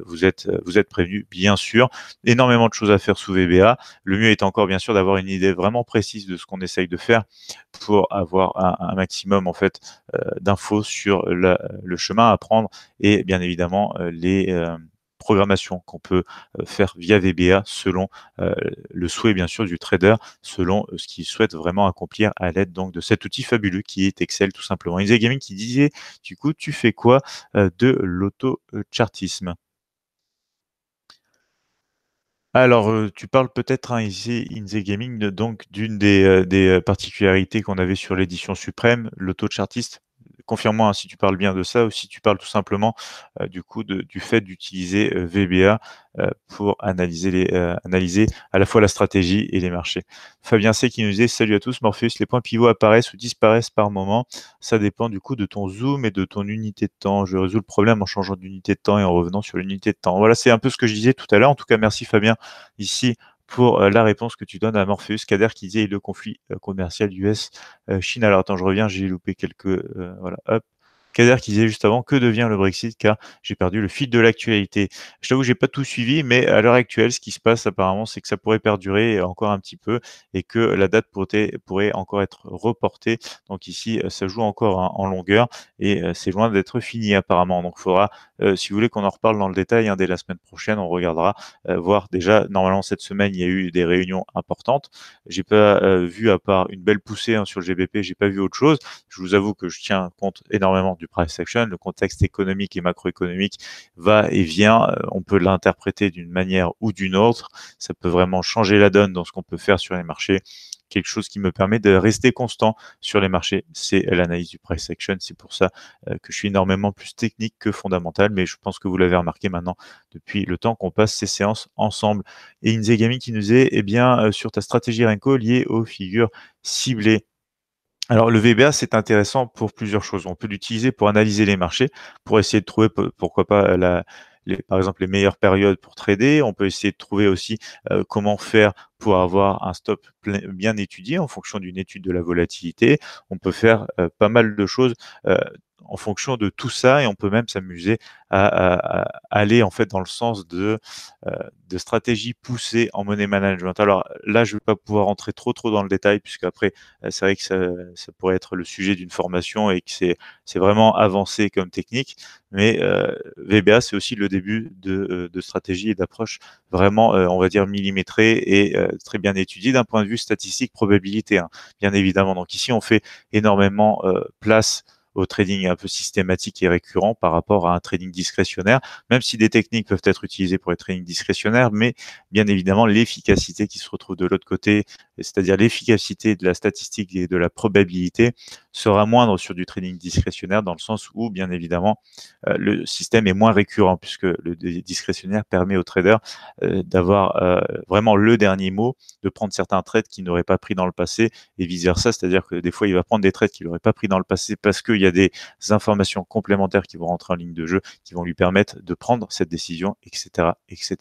vous êtes, vous êtes prévenu, bien sûr. Énormément de choses à faire sous VBA. Le mieux est encore, bien sûr, d'avoir une idée vraiment précise de ce qu'on essaye de faire pour avoir un, maximum, en fait, d'infos sur le chemin à prendre et bien évidemment les programmation qu'on peut euh, faire via VBA selon euh, le souhait bien sûr du trader, selon euh, ce qu'il souhaite vraiment accomplir à l'aide donc de cet outil fabuleux qui est Excel tout simplement. Insegaming Gaming qui disait du coup tu fais quoi de l'auto-chartisme alors, tu parles peut-être hein, ici, donc d'une des, particularités qu'on avait sur l'édition suprême, l'auto-chartiste confirme-moi hein, si tu parles bien de ça ou si tu parles tout simplement euh, du coup du fait d'utiliser euh, VBA euh, pour analyser, les, analyser à la fois la stratégie et les marchés. Fabien C qui nous dit « Salut à tous, Morpheus, les points pivots apparaissent ou disparaissent par moment. Ça dépend du coup de ton zoom et de ton unité de temps. Je résous le problème en changeant d'unité de temps et en revenant sur l'unité de temps. Voilà, c'est un peu ce que je disais tout à l'heure. En tout cas, merci Fabien ici pour euh, la réponse que tu donnes à Morpheus Kader qui disait le conflit euh, commercial US-Chine. Euh, Alors attends, je reviens, j'ai loupé quelques. voilà, hop. Kader qui disait juste avant que devient le Brexit car j'ai perdu le fil de l'actualité. Je t'avoue, j'ai pas tout suivi, mais à l'heure actuelle, ce qui se passe apparemment, c'est que ça pourrait perdurer encore un petit peu et que la date pourrait encore être reportée. Donc ici, euh, ça joue encore hein, en longueur et euh, c'est loin d'être fini apparemment. Donc il faudra, euh, si vous voulez qu'on en reparle dans le détail hein, dès la semaine prochaine, on regardera voir déjà. Normalement cette semaine, il y a eu des réunions importantes. J'ai pas vu à part une belle poussée hein, sur le GBP, j'ai pas vu autre chose. Je vous avoue que je tiens compte énormément du price action. Le contexte économique et macroéconomique va et vient. Euh, on peut l'interpréter d'une manière ou d'une autre. Ça peut vraiment changer la donne dans ce qu'on peut faire sur les marchés quelque chose qui me permet de rester constant sur les marchés. C'est l'analyse du price action. C'est pour ça euh, que je suis énormément plus technique que fondamental, mais je pense que vous l'avez remarqué maintenant depuis le temps qu'on passe ces séances ensemble. Et Inzegami qui nous est, eh bien, euh, sur ta stratégie Renko liée aux figures ciblées. Alors le VBA, c'est intéressant pour plusieurs choses. On peut l'utiliser pour analyser les marchés, pour essayer de trouver, pourquoi pas, euh, la, par exemple, les meilleures périodes pour trader. On peut essayer de trouver aussi euh, comment faire pour avoir un stop bien étudié en fonction d'une étude de la volatilité. On peut faire euh, pas mal de choses en fonction de tout ça et on peut même s'amuser à, aller en fait dans le sens de, euh, de stratégies poussées en monnaie management. Alors là, je ne vais pas pouvoir entrer trop trop dans le détail puisque après, euh, c'est vrai que ça, ça, pourrait être le sujet d'une formation et que c'est vraiment avancé comme technique. Mais euh, VBA, c'est aussi le début de, de stratégies et d'approche vraiment, on va dire, millimétrées et très bien étudiées d'un point de vue statistique, probabilité, hein. bien évidemment. Donc ici, on fait énormément place au trading un peu systématique et récurrent par rapport à un trading discrétionnaire, même si des techniques peuvent être utilisées pour les trading discrétionnaires, mais bien évidemment l'efficacité qui se retrouve de l'autre côté c'est-à-dire l'efficacité de la statistique et de la probabilité, sera moindre sur du trading discrétionnaire dans le sens où, bien évidemment, euh, le système est moins récurrent puisque le discrétionnaire permet au trader euh, d'avoir euh, vraiment le dernier mot, de prendre certains trades qu'il n'aurait pas pris dans le passé et vice-versa, c'est-à-dire que des fois, il va prendre des trades qu'il n'aurait pas pris dans le passé parce qu'il y a des informations complémentaires qui vont rentrer en ligne de jeu, qui vont lui permettre de prendre cette décision, etc. etc.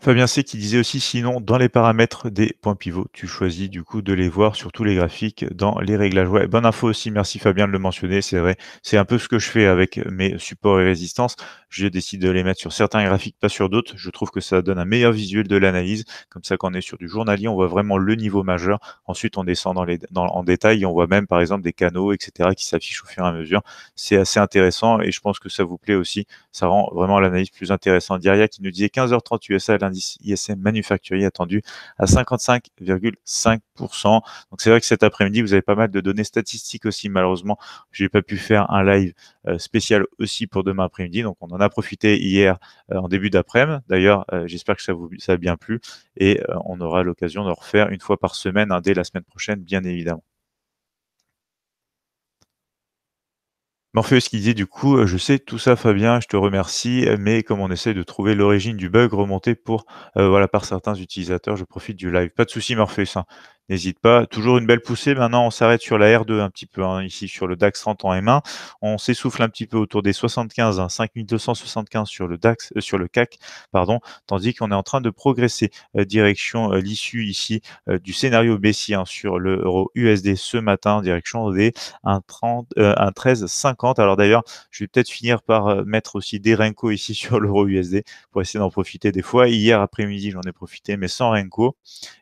Fabien C qui disait aussi sinon dans les paramètres des points pivots, tu choisis du coup de les voir sur tous les graphiques dans les réglages. Ouais, bonne info aussi, merci Fabien de le mentionner, c'est vrai. C'est un peu ce que je fais avec mes supports et résistances. Je décide de les mettre sur certains graphiques, pas sur d'autres. Je trouve que ça donne un meilleur visuel de l'analyse. Comme ça, quand on est sur du journalier, on voit vraiment le niveau majeur. Ensuite, on descend dans les, en détail on voit même, par exemple, des canaux, etc., qui s'affichent au fur et à mesure. C'est assez intéressant et je pense que ça vous plaît aussi. Ça rend vraiment l'analyse plus intéressante. Diria qui nous disait 15h30 USA, l'indice ISM manufacturier attendu à 55,5%. Donc, c'est vrai que cet après-midi, vous avez pas mal de données statistiques aussi. Malheureusement, j'ai pas pu faire un live euh, spécial aussi pour demain après-midi. Donc, on on a profité hier euh, en début d'après-midi. D'ailleurs, euh, j'espère que ça vous ça a bien plu et euh, on aura l'occasion de refaire une fois par semaine dès la semaine prochaine, bien évidemment. Morpheus qui dit du coup, je sais tout ça Fabien, je te remercie, mais comme on essaie de trouver l'origine du bug remonté pour voilà par certains utilisateurs, je profite du live. Pas de souci Morpheus, hein n'hésite pas. Toujours une belle poussée. Maintenant, on s'arrête sur la R2 un petit peu, hein, ici sur le DAX 30 en M1. On s'essouffle un petit peu autour des 75, 5275 hein, sur le DAX, euh, sur le CAC, pardon, tandis qu'on est en train de progresser euh, direction euh, l'issue ici du scénario baissier hein, sur le USD ce matin, direction des 1,30, 1,1350. Alors d'ailleurs, je vais peut-être finir par mettre aussi des Renko ici sur l'euro USD pour essayer d'en profiter des fois. Hier après-midi, j'en ai profité, mais sans Renko.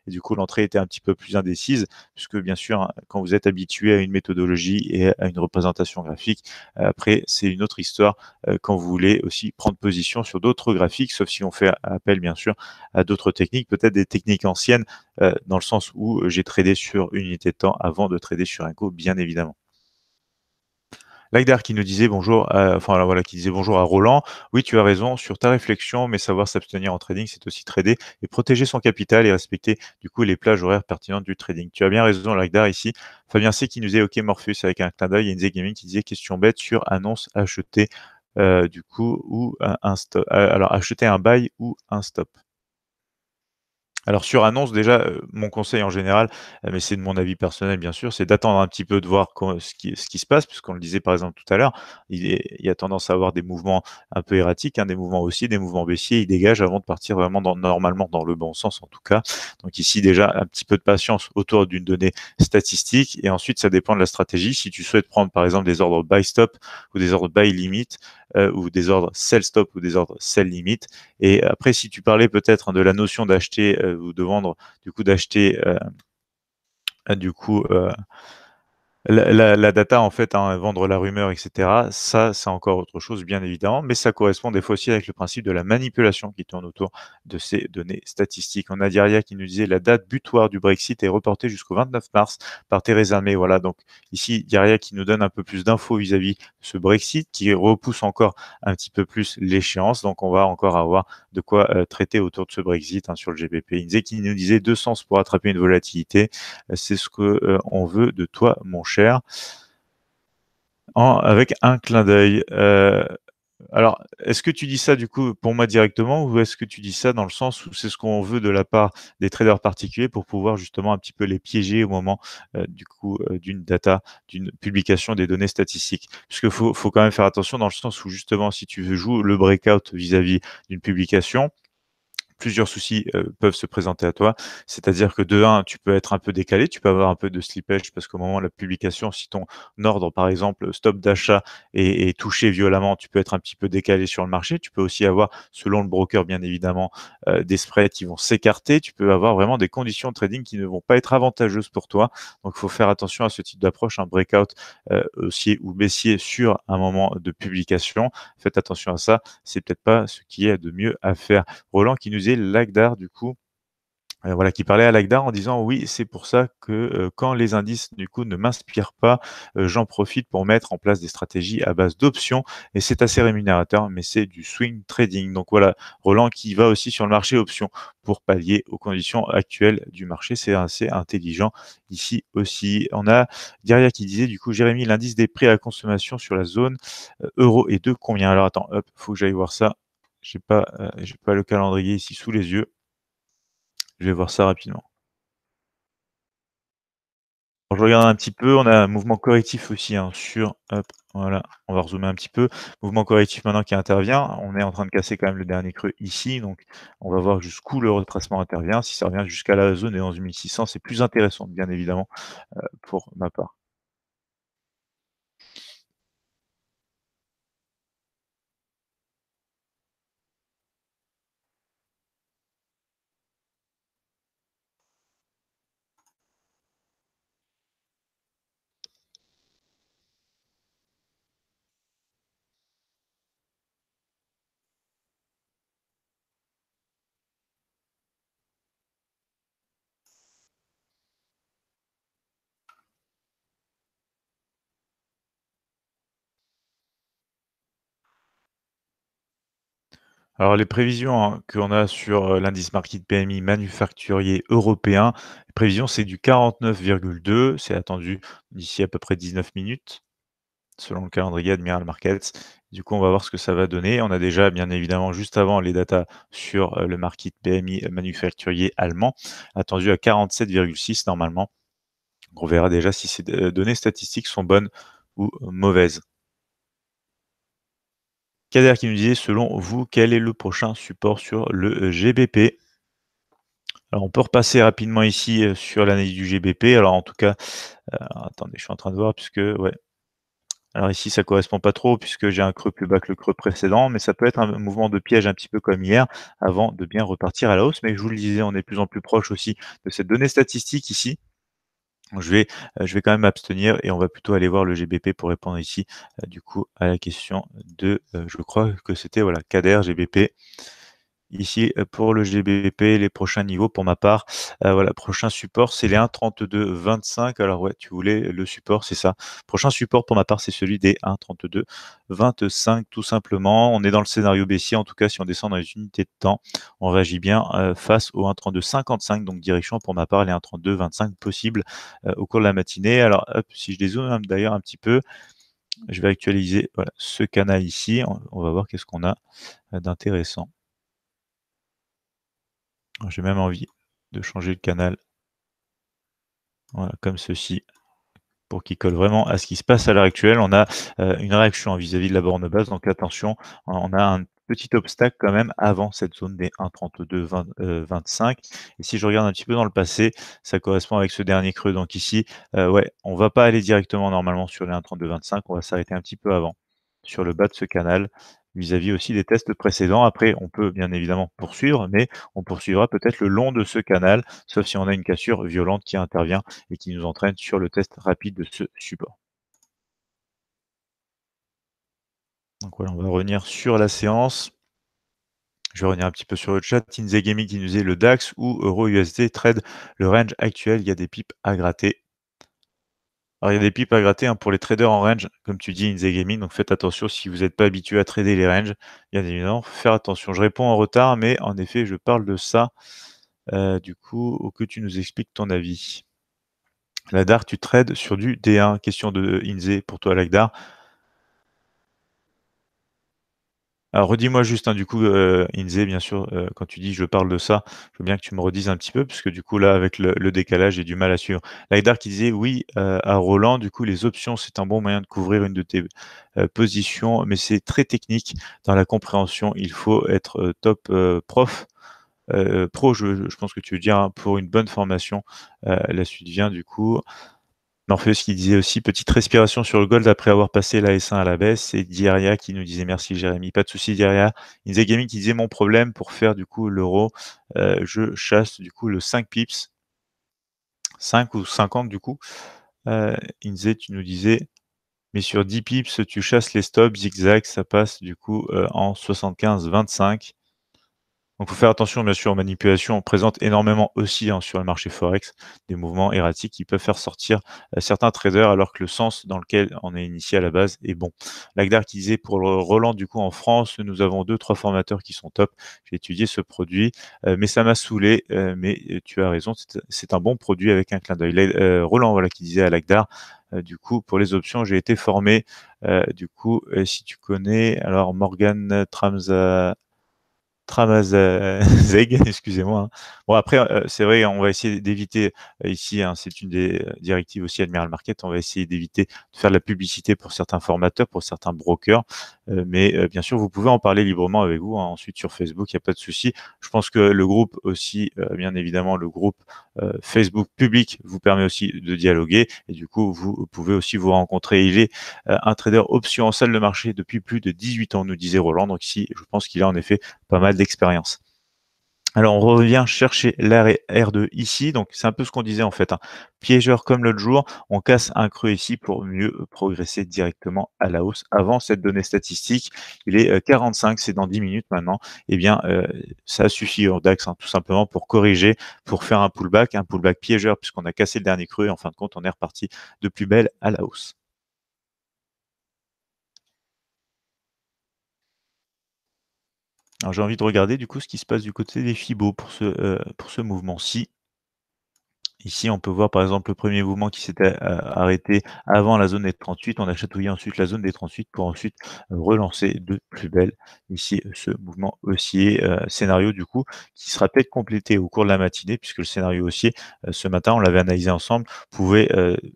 Et du coup, l'entrée était un petit peu plus indécise, puisque bien sûr, quand vous êtes habitué à une méthodologie et à une représentation graphique, euh, après, c'est une autre histoire euh, quand vous voulez aussi prendre position sur d'autres graphiques, sauf si on fait appel, bien sûr, à d'autres techniques, peut-être des techniques anciennes, euh, dans le sens où j'ai tradé sur une unité de temps avant de trader sur un go, bien évidemment. Lagdar qui nous disait bonjour, à, enfin voilà, qui disait bonjour à Roland. Oui, tu as raison sur ta réflexion, mais savoir s'abstenir en trading, c'est aussi trader et protéger son capital et respecter du coup les plages horaires pertinentes du trading. Tu as bien raison, Lagdar ici. Fabien C qui nous est OK Morpheus avec un clin d'œil et Inze Gaming qui disait question bête sur annonce achetée euh, du coup ou un, stop. Euh, alors acheter un buy ou un stop. Alors sur annonce, déjà, euh, mon conseil en général, euh, mais c'est de mon avis personnel bien sûr, c'est d'attendre un petit peu de voir ce qui, se passe, puisqu'on le disait par exemple tout à l'heure, il, y a tendance à avoir des mouvements un peu erratiques, hein, des mouvements haussiers, des mouvements baissiers, ils dégagent avant de partir vraiment dans, normalement dans le bon sens en tout cas. Donc ici déjà un petit peu de patience autour d'une donnée statistique, et ensuite ça dépend de la stratégie. Si tu souhaites prendre par exemple des ordres buy stop ou des ordres buy limit, euh, ou des ordres sell stop ou des ordres sell limit. Et après, si tu parlais peut-être de la notion d'acheter euh, ou de vendre, du coup d'acheter euh, du coup la, data, en fait, hein, vendre la rumeur, etc., ça, c'est encore autre chose, bien évidemment, mais ça correspond des fois aussi avec le principe de la manipulation qui tourne autour de ces données statistiques. On a Diaria qui nous disait la date butoir du Brexit est reportée jusqu'au 29 mars par Theresa May. Voilà, donc ici, Diaria qui nous donne un peu plus d'infos vis-à-vis de ce Brexit, qui repousse encore un petit peu plus l'échéance. Donc, on va encore avoir de quoi euh, traiter autour de ce Brexit hein, sur le GBP. Il qui nous disait deux sens pour attraper une volatilité. Euh, c'est ce que euh, veut de toi, mon cher avec un clin d'œil. Euh, alors, est-ce que tu dis ça du coup pour moi directement ou est-ce que tu dis ça dans le sens où c'est ce qu'on veut de la part des traders particuliers pour pouvoir justement un petit peu les piéger au moment euh, du coup euh, d'une data, d'une publication des données statistiques Puisque faut, faut quand même faire attention dans le sens où justement si tu veux jouer le breakout vis-à-vis d'une publication, plusieurs soucis euh, peuvent se présenter à toi. C'est-à-dire que de un, tu peux être un peu décalé, tu peux avoir un peu de slippage parce qu'au moment de la publication, si ton ordre, par exemple, euh, stop d'achat est, touché violemment, tu peux être un petit peu décalé sur le marché. Tu peux aussi avoir, selon le broker, bien évidemment, euh, des spreads qui vont s'écarter. Tu peux avoir vraiment des conditions de trading qui ne vont pas être avantageuses pour toi. Donc, il faut faire attention à ce type d'approche, un breakout haussier ou baissier sur un moment de publication. Faites attention à ça. C'est peut-être pas ce qui est de mieux à faire. Roland qui nous l'Agdar du coup. Euh, voilà, qui parlait à l'agdar en disant oui, c'est pour ça que euh, quand les indices du coup ne m'inspirent pas, euh, j'en profite pour mettre en place des stratégies à base d'options et c'est assez rémunérateur, mais c'est du swing trading. Donc voilà, Roland qui va aussi sur le marché options pour pallier aux conditions actuelles du marché. C'est assez intelligent ici aussi. On a derrière qui disait du coup, Jérémy, l'indice des prix à la consommation sur la zone euro et de combien Alors attends, hop, faut que j'aille voir ça. J'ai pas, euh, j'ai pas le calendrier ici sous les yeux. Je vais voir ça rapidement. je regarde un petit peu. On a un mouvement correctif aussi hein, sur. Hop, voilà, on va zoomer un petit peu. Mouvement correctif maintenant qui intervient. On est en train de casser quand même le dernier creux ici. Donc, on va voir jusqu'où le retracement intervient. Si ça revient jusqu'à la zone et des 1600, c'est plus intéressant, bien évidemment, euh, pour ma part. Alors, les prévisions qu'on a sur euh, l'indice Market PMI manufacturier européen, les prévisions, c'est du 49,2. C'est attendu d'ici à peu près 19 minutes, selon le calendrier Admiral Markets. Du coup, on va voir ce que ça va donner. On a déjà, bien évidemment, juste avant les datas sur euh, le Market PMI manufacturier allemand, attendu à 47,6 normalement. On verra déjà si ces euh, données statistiques sont bonnes ou mauvaises. Kader qui nous disait, selon vous, quel est le prochain support sur le euh, GBP alors on peut repasser rapidement ici euh, sur l'analyse du GBP. Alors en tout cas, euh, attendez, je suis en train de voir puisque ouais. Alors ici ça ne correspond pas trop puisque j'ai un creux plus bas que le creux précédent, mais ça peut être un mouvement de piège un petit peu comme hier avant de bien repartir à la hausse. Mais je vous le disais, on est de plus en plus proche aussi de cette donnée statistique ici je vais, euh, je vais quand même m'abstenir et on va plutôt aller voir le GBP pour répondre ici, euh, du coup, à la question de, euh, je crois que c'était, voilà, Kader, GBP ici euh, pour le GBP, les prochains niveaux pour ma part. Euh, voilà, prochain support, c'est les 1,32,25. Alors ouais, tu voulais le support, c'est ça. Prochain support pour ma part, c'est celui des 1,32,25 tout simplement. On est dans le scénario baissier, en tout cas si on descend dans les unités de temps, on réagit bien euh, face au 1,32,55. Donc direction pour ma part les 1,32,25 possibles euh, au cours de la matinée. Alors hop, si je dézoome d'ailleurs un petit peu, je vais actualiser ce canal ici. On, on va voir qu'est-ce qu'on a d'intéressant. J'ai même envie de changer le canal. comme ceci pour qu'il colle vraiment à ce qui se passe à l'heure actuelle. On a euh, une réaction vis-à-vis de la borne basse, donc attention, on a un petit obstacle quand même avant cette zone des 1,32-25. Euh, et si je regarde un petit peu dans le passé, ça correspond avec ce dernier creux. Donc ici, euh, ouais, on ne va pas aller directement normalement sur les 1,32-25, on va s'arrêter un petit peu avant, sur le bas de ce canal, vis-à-vis aussi des tests précédents. Après, on peut bien évidemment poursuivre, mais on poursuivra peut-être le long de ce canal, sauf si on a une cassure violente qui intervient et qui nous entraîne sur le test rapide de ce support. Donc voilà, on va revenir sur la séance. Je vais revenir un petit peu sur le chat. Tinsay Gaming qui nous est le DAX ou USD trade le range actuel. Il y a des pipes à gratter alors, il y a des pipes à gratter hein, pour les traders en range, comme tu dis, Inze Gaming. Donc, faites attention si vous n'êtes pas habitué à trader les ranges. Bien évidemment, faire attention. Je réponds en retard, mais en effet, je parle de ça. Euh, du coup, que tu nous expliques ton avis. La dar tu trades sur du D1. Question de Inze pour toi, Lagdar. Alors redis-moi juste, hein, du coup, Inzé, euh, Inze, bien sûr, euh, quand tu dis je parle de ça, je veux bien que tu me redises un petit peu, puisque du coup, là, avec le, décalage, j'ai du mal à suivre. Laïdar qui disait oui euh, à Roland, du coup, les options, c'est un bon moyen de couvrir une de tes positions, mais c'est très technique dans la compréhension. Il faut être top prof. pro, je, pense que tu veux dire, hein, pour une bonne formation, la suite vient du coup. Morpheus qui disait aussi petite respiration sur le gold après avoir passé la S1 à la baisse. Et Diaria qui nous disait merci Jérémy. Pas de souci Diaria. Inze Gaming qui disait mon problème pour faire du coup l'euro. Euh, je chasse du coup le 5 pips. 5 ou 50 du coup. Euh, Inze, tu nous disais mais sur 10 pips, tu chasses les stops, zigzag, ça passe du coup euh, en 75-25. Donc, il faut faire attention, bien sûr, aux manipulations. On présente énormément aussi hein, sur le marché Forex des mouvements erratiques qui peuvent faire sortir euh, certains traders alors que le sens dans lequel on est initié à la base est bon. Lagdar qui disait pour le Roland, du coup, en France, nous avons deux, trois formateurs qui sont top. J'ai étudié ce produit, euh, mais ça m'a saoulé. Euh, mais tu as raison, c'est un bon produit avec un clin d'œil. Roland, voilà, qui disait à Lagdar, du coup, pour les options, j'ai été formé. du coup, si tu connais, alors Morgan Tramza Tramazeg, excusez-moi. Hein. Bon, après, euh, c'est vrai, on va essayer d'éviter euh, ici, hein, c'est une des euh, directives aussi Admiral Market, on va essayer d'éviter de faire de la publicité pour certains formateurs, pour certains brokers. mais bien sûr, vous pouvez en parler librement avec vous. Hein, ensuite, sur Facebook, il n'y a pas de souci. Je pense que le groupe aussi, bien évidemment, le groupe Facebook public vous permet aussi de dialoguer. Et du coup, vous pouvez aussi vous rencontrer. Il est un trader option en salle de marché depuis plus de 18 ans, nous disait Roland. Donc, ici, je pense qu'il a en effet pas mal d'expérience. Alors on revient chercher l'arrêt R2 ici, donc c'est un peu ce qu'on disait en fait. Hein. Piégeur comme l'autre jour, on casse un creux ici pour mieux progresser directement à la hausse. Avant cette donnée statistique, il est 45, euh, c'est dans 10 minutes maintenant. Eh bien, euh, ça suffit au DAX hein, tout simplement pour corriger, pour faire un pullback, un pullback piégeur puisqu'on a cassé le dernier creux et en fin de compte, on est reparti de plus belle à la hausse. Alors j'ai envie de regarder du coup ce qui se passe du côté des FIBO pour ce, euh, pour ce mouvement-ci. Ici, on peut voir par exemple le premier mouvement qui s'était euh, arrêté avant la zone des 38. On a chatouillé ensuite la zone des 38 pour ensuite relancer de plus belle. Ici, ce mouvement haussier, euh, scénario du coup, qui sera peut-être complété au cours de la matinée puisque le scénario haussier, euh, ce matin, on l'avait analysé ensemble, pouvait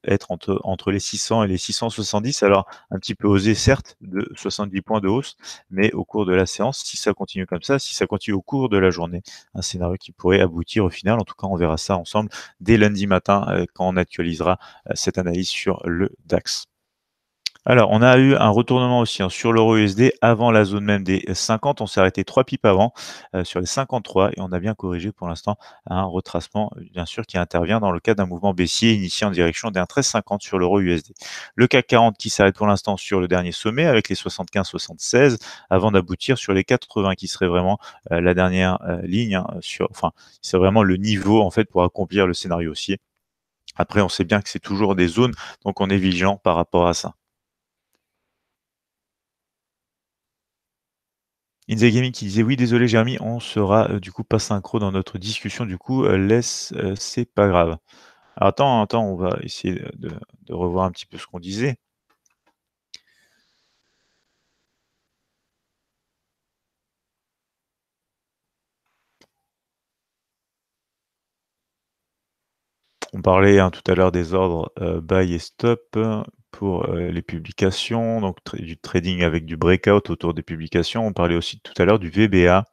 être entre, les 600 et les 670. Alors, un petit peu osé certes de 70 points de hausse, mais au cours de la séance, si ça continue comme ça, si ça continue au cours de la journée, un scénario qui pourrait aboutir au final, en tout cas, on verra ça ensemble dès lundi matin euh, quand on actualisera euh, cette analyse sur le DAX. Alors, on a eu un retournement aussi hein, sur l'euro USD avant la zone même des 50. On s'est arrêté trois pipes avant euh, sur les 53 et on a bien corrigé pour l'instant un retracement, bien sûr, qui intervient dans le cas d'un mouvement baissier initié en direction d'un 13,50 sur l'euro USD. Le CAC 40 qui s'arrête pour l'instant sur le dernier sommet avec les 75-76 avant d'aboutir sur les 80 qui serait vraiment euh, la dernière euh, ligne, hein, sur, enfin, c'est vraiment le niveau en fait pour accomplir le scénario haussier. Après, on sait bien que c'est toujours des zones, donc on est vigilant par rapport à ça. Inzegami Gaming qui disait oui, désolé Jérémy, on sera euh, du coup pas synchro dans notre discussion, du coup, euh, laisse, euh, c'est pas grave. Alors, attends, attends, on va essayer de, revoir un petit peu ce qu'on disait. On parlait hein, tout à l'heure des ordres buy et stop pour euh, les publications, donc du trading avec du breakout autour des publications. On parlait aussi tout à l'heure du VBA.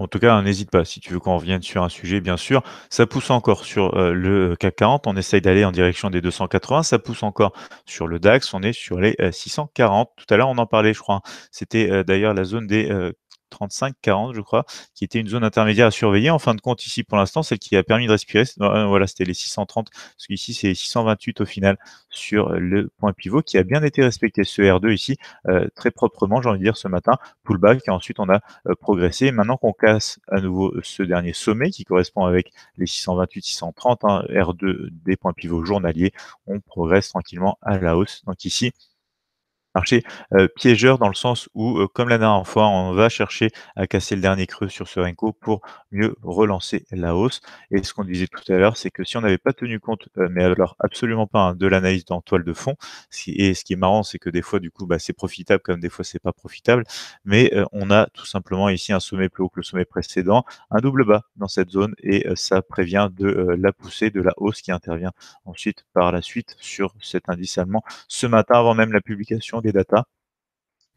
En tout cas, hein, n'hésite pas. Si tu veux qu'on revienne sur un sujet, bien sûr, ça pousse encore sur euh, le CAC 40. On essaye d'aller en direction des 280. Ça pousse encore sur le DAX. On est sur les 640. Euh, tout à l'heure, on en parlait, je crois. Hein. C'était d'ailleurs la zone des 35-40, je crois, qui était une zone intermédiaire à surveiller. En fin de compte, ici, pour l'instant, celle qui a permis de respirer, euh, voilà, c'était les 630, parce qu'ici, c'est 628 au final sur le point pivot qui a bien été respecté, ce R2 ici, euh, très proprement, j'ai envie de dire, ce matin, pullback, et ensuite, on a euh, progressé. Maintenant qu'on casse à nouveau ce dernier sommet qui correspond avec les 628-630, hein, R2 des points pivots journaliers, on progresse tranquillement à la hausse. Donc ici, marché piégeur dans le sens où, comme la dernière fois, on va chercher à casser le dernier creux sur ce Renko pour mieux relancer la hausse. Et ce qu'on disait tout à l'heure, c'est que si on n'avait pas tenu compte, mais alors absolument pas hein, de l'analyse dans toile de fond, et ce qui est marrant, c'est que des fois, du coup, bah, c'est profitable comme des fois, c'est pas profitable, mais on a tout simplement ici un sommet plus haut que le sommet précédent, un double bas dans cette zone, et ça prévient de la poussée, de la hausse qui intervient ensuite par la suite sur cet indice allemand ce matin avant même la publication des datas.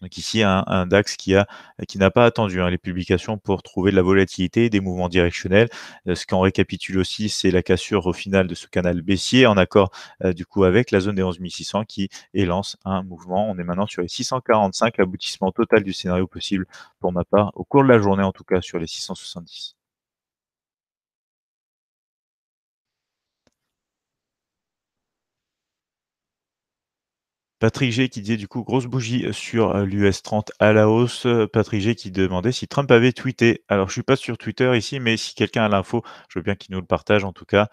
Donc ici, un, DAX qui n'a qui pas attendu hein, les publications pour trouver de la volatilité, et des mouvements directionnels. Euh, ce qu'on récapitule aussi, c'est la cassure au final de ce canal baissier en accord euh, du coup avec la zone des 11 600 qui élance un mouvement. On est maintenant sur les 645, aboutissement total du scénario possible pour ma part au cours de la journée en tout cas sur les 670. Patrick G qui disait du coup grosse bougie euh, sur euh, l'US 30 à la hausse. Euh, Patrick G qui demandait si Trump avait tweeté. Alors je suis pas sur Twitter ici, mais si quelqu'un a l'info, je veux bien qu'il nous le partage. En tout cas,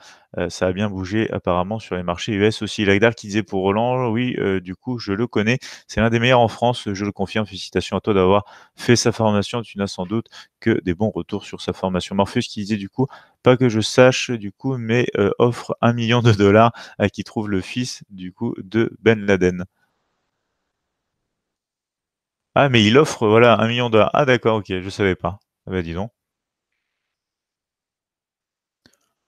ça a bien bougé apparemment sur les marchés US aussi. Lagdar qui disait pour Roland, oui, du coup je le connais. C'est l'un des meilleurs en France, je le confirme. Félicitations à toi d'avoir fait sa formation. Tu n'as sans doute que des bons retours sur sa formation. Morpheus qui disait du coup pas que je sache du coup, mais offre un million de dollars à qui trouve le fils du coup de Ben Laden. Ah, mais il offre, voilà, un million de Ah, d'accord, ok, je savais pas. Ah, bah, dis donc.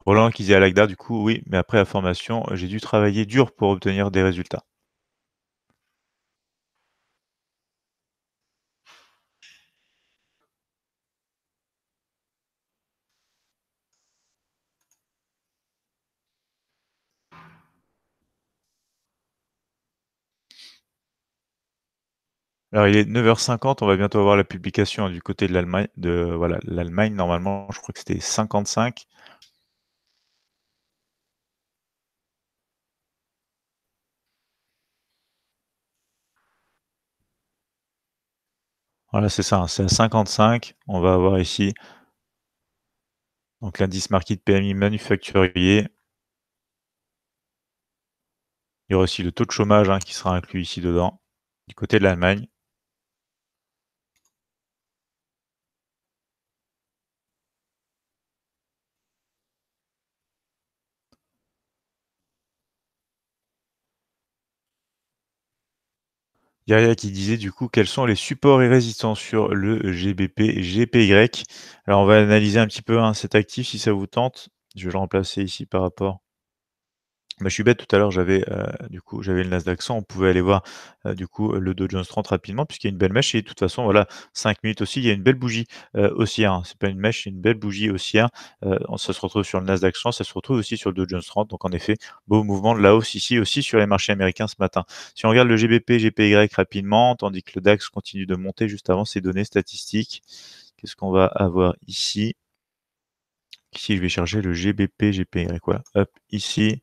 Roland qui est à l'AGDA, du coup, oui, mais après la formation, j'ai dû travailler dur pour obtenir des résultats. Alors, il est 9h50, on va bientôt avoir la publication hein, du côté de l'Allemagne. De, voilà, l'Allemagne, normalement, je crois que c'était 55. Voilà, c'est ça, hein, c'est à 55. On va avoir ici donc l'indice market PMI manufacturier. Il y aura aussi le taux de chômage hein, qui sera inclus ici dedans, du côté de l'Allemagne. Derrière qui disait du coup quels sont les supports et résistances sur le GBP GPY. Alors on va analyser un petit peu hein, cet actif si ça vous tente. Je vais le remplacer ici par rapport bah, je suis bête tout à l'heure, j'avais euh, du coup j'avais le Nasdaq 100, on pouvait aller voir euh, du coup le Dow Jones 30 rapidement puisqu'il y a une belle mèche et de toute façon voilà 5 minutes aussi, il y a une belle bougie euh, haussière. Hein. C'est pas une mèche, c'est une belle bougie haussière. ça se retrouve sur le Nasdaq 100, ça se retrouve aussi sur le Dow Jones 30. Donc en effet, beau mouvement de la hausse ici aussi sur les marchés américains ce matin. Si on regarde le GBP, GPY rapidement, tandis que le DAX continue de monter juste avant ces données statistiques. Qu'est-ce qu'on va avoir ici Ici, je vais charger le GBP, GPY. Voilà, hop, ici.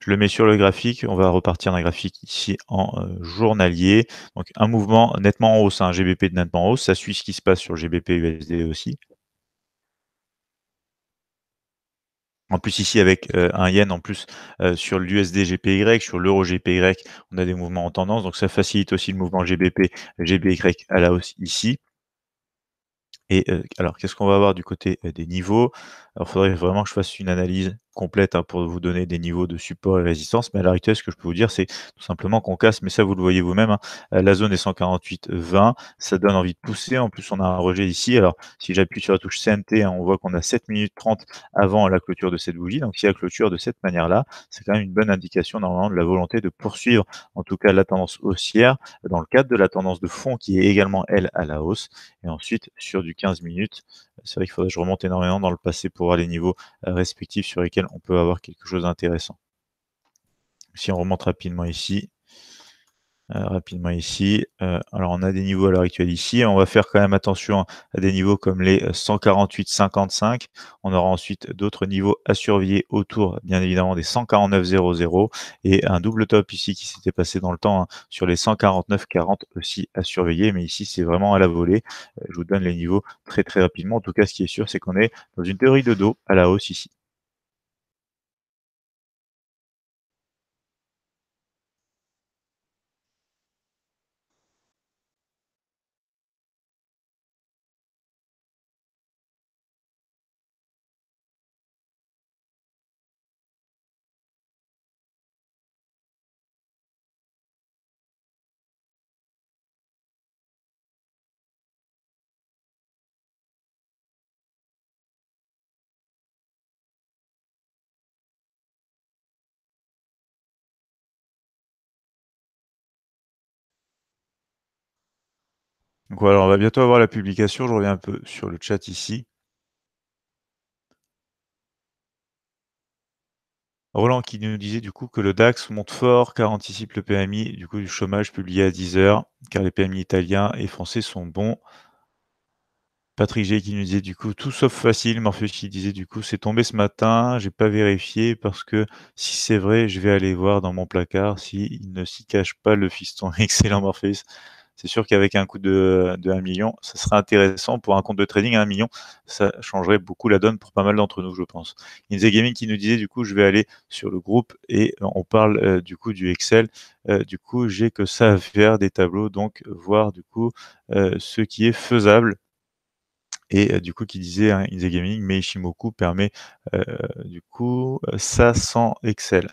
Je le mets sur le graphique. On va repartir d'un graphique ici en euh, journalier. Donc un mouvement nettement en hausse, un hein, GBP de nettement en hausse. Ça suit ce qui se passe sur GBP USD aussi. En plus ici avec euh, un yen en plus euh, sur l'USD GPY, sur l'euro GPY, on a des mouvements en tendance. Donc ça facilite aussi le mouvement GBP GBY à la hausse ici. Et alors, qu'est-ce qu'on va avoir du côté des niveaux Alors, il faudrait vraiment que je fasse une analyse complète hein, pour vous donner des niveaux de support et résistance. Mais à l'heure actuelle, ce que je peux vous dire, c'est tout simplement qu'on casse, mais ça vous le voyez vous-même, hein, euh, la zone est 148,20, ça donne envie de pousser. En plus, on a un rejet ici. Alors, si j'appuie sur la touche CMT, hein, on voit qu'on a 7 minutes 30 avant la clôture de cette bougie. Donc, si la clôture de cette manière-là, c'est quand même une bonne indication normalement de la volonté de poursuivre, en tout cas, la tendance haussière dans le cadre de la tendance de fond qui est également, elle, à la hausse. Et ensuite, sur du 15 minutes, c'est vrai qu'il faudrait que je remonte énormément dans le passé pour voir les niveaux euh, respectifs sur lesquels on peut avoir quelque chose d'intéressant. Si on remonte rapidement ici, euh, rapidement ici. Euh, alors, on a des niveaux à l'heure actuelle ici. On va faire quand même attention à des niveaux comme les 148,55. On aura ensuite d'autres niveaux à surveiller autour, bien évidemment, des 149,00 et un double top ici qui s'était passé dans le temps hein, sur les 149,40 aussi à surveiller. Mais ici, c'est vraiment à la volée. Euh, je vous donne les niveaux très, très rapidement. En tout cas, ce qui est sûr, c'est qu'on est dans une théorie de dos à la hausse ici. alors on va bientôt avoir la publication. Je reviens un peu sur le chat ici. Roland qui nous disait du coup que le DAX monte fort car anticipe le PMI du coup du chômage publié à 10h car les PMI italiens et français sont bons. Patrick G qui nous disait du coup tout sauf facile. Morpheus qui disait du coup c'est tombé ce matin, j'ai pas vérifié parce que si c'est vrai, je vais aller voir dans mon placard s'il ne s'y cache pas le fiston. Excellent Morpheus c'est sûr qu'avec un coût de, de 1 million, ça serait intéressant pour un compte de trading à 1 million. Ça changerait beaucoup la donne pour pas mal d'entre nous, je pense. Inze Gaming qui nous disait, du coup, je vais aller sur le groupe et euh, on parle euh, du coup du Excel. Euh, du coup, j'ai que ça à faire des tableaux, donc voir du coup ce qui est faisable et du coup qui disait in hein, the Gaming, mais Ishimoku permet du coup ça sans Excel.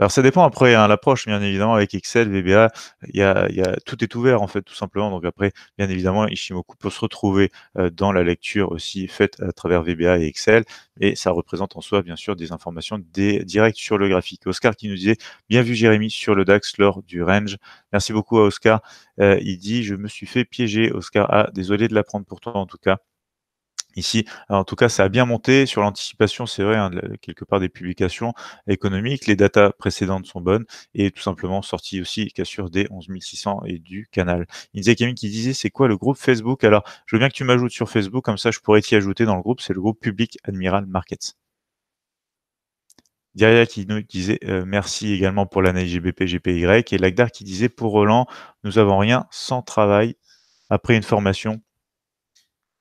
Alors ça dépend après hein, l'approche, bien évidemment, avec Excel, VBA, y a, y a, tout est ouvert en fait, tout simplement. Donc après, bien évidemment, Ishimoku peut se retrouver dans la lecture aussi faite à travers VBA et Excel, et ça représente en soi, bien sûr, des informations des, directes sur le graphique. Oscar qui nous disait, bien vu Jérémy sur le DAX lors du range. Merci beaucoup à Oscar. Euh, il dit, je me suis fait piéger, Oscar. Ah, désolé de l'apprendre pour toi en tout cas ici. en tout cas, ça a bien monté sur l'anticipation, c'est vrai, hein, quelque part des publications économiques. Les datas précédentes sont bonnes et tout simplement sorti aussi cassure des 11600 et du canal. Il disait Camille qui disait c'est quoi le groupe Facebook Alors, je veux bien que tu m'ajoutes sur Facebook, comme ça je pourrais t'y ajouter dans le groupe. C'est le groupe Public Admiral Markets. Derrière, qui nous disait euh, merci également pour l'analyse GBP, GPY et Lagdar qui disait pour Roland, nous avons rien sans travail après une formation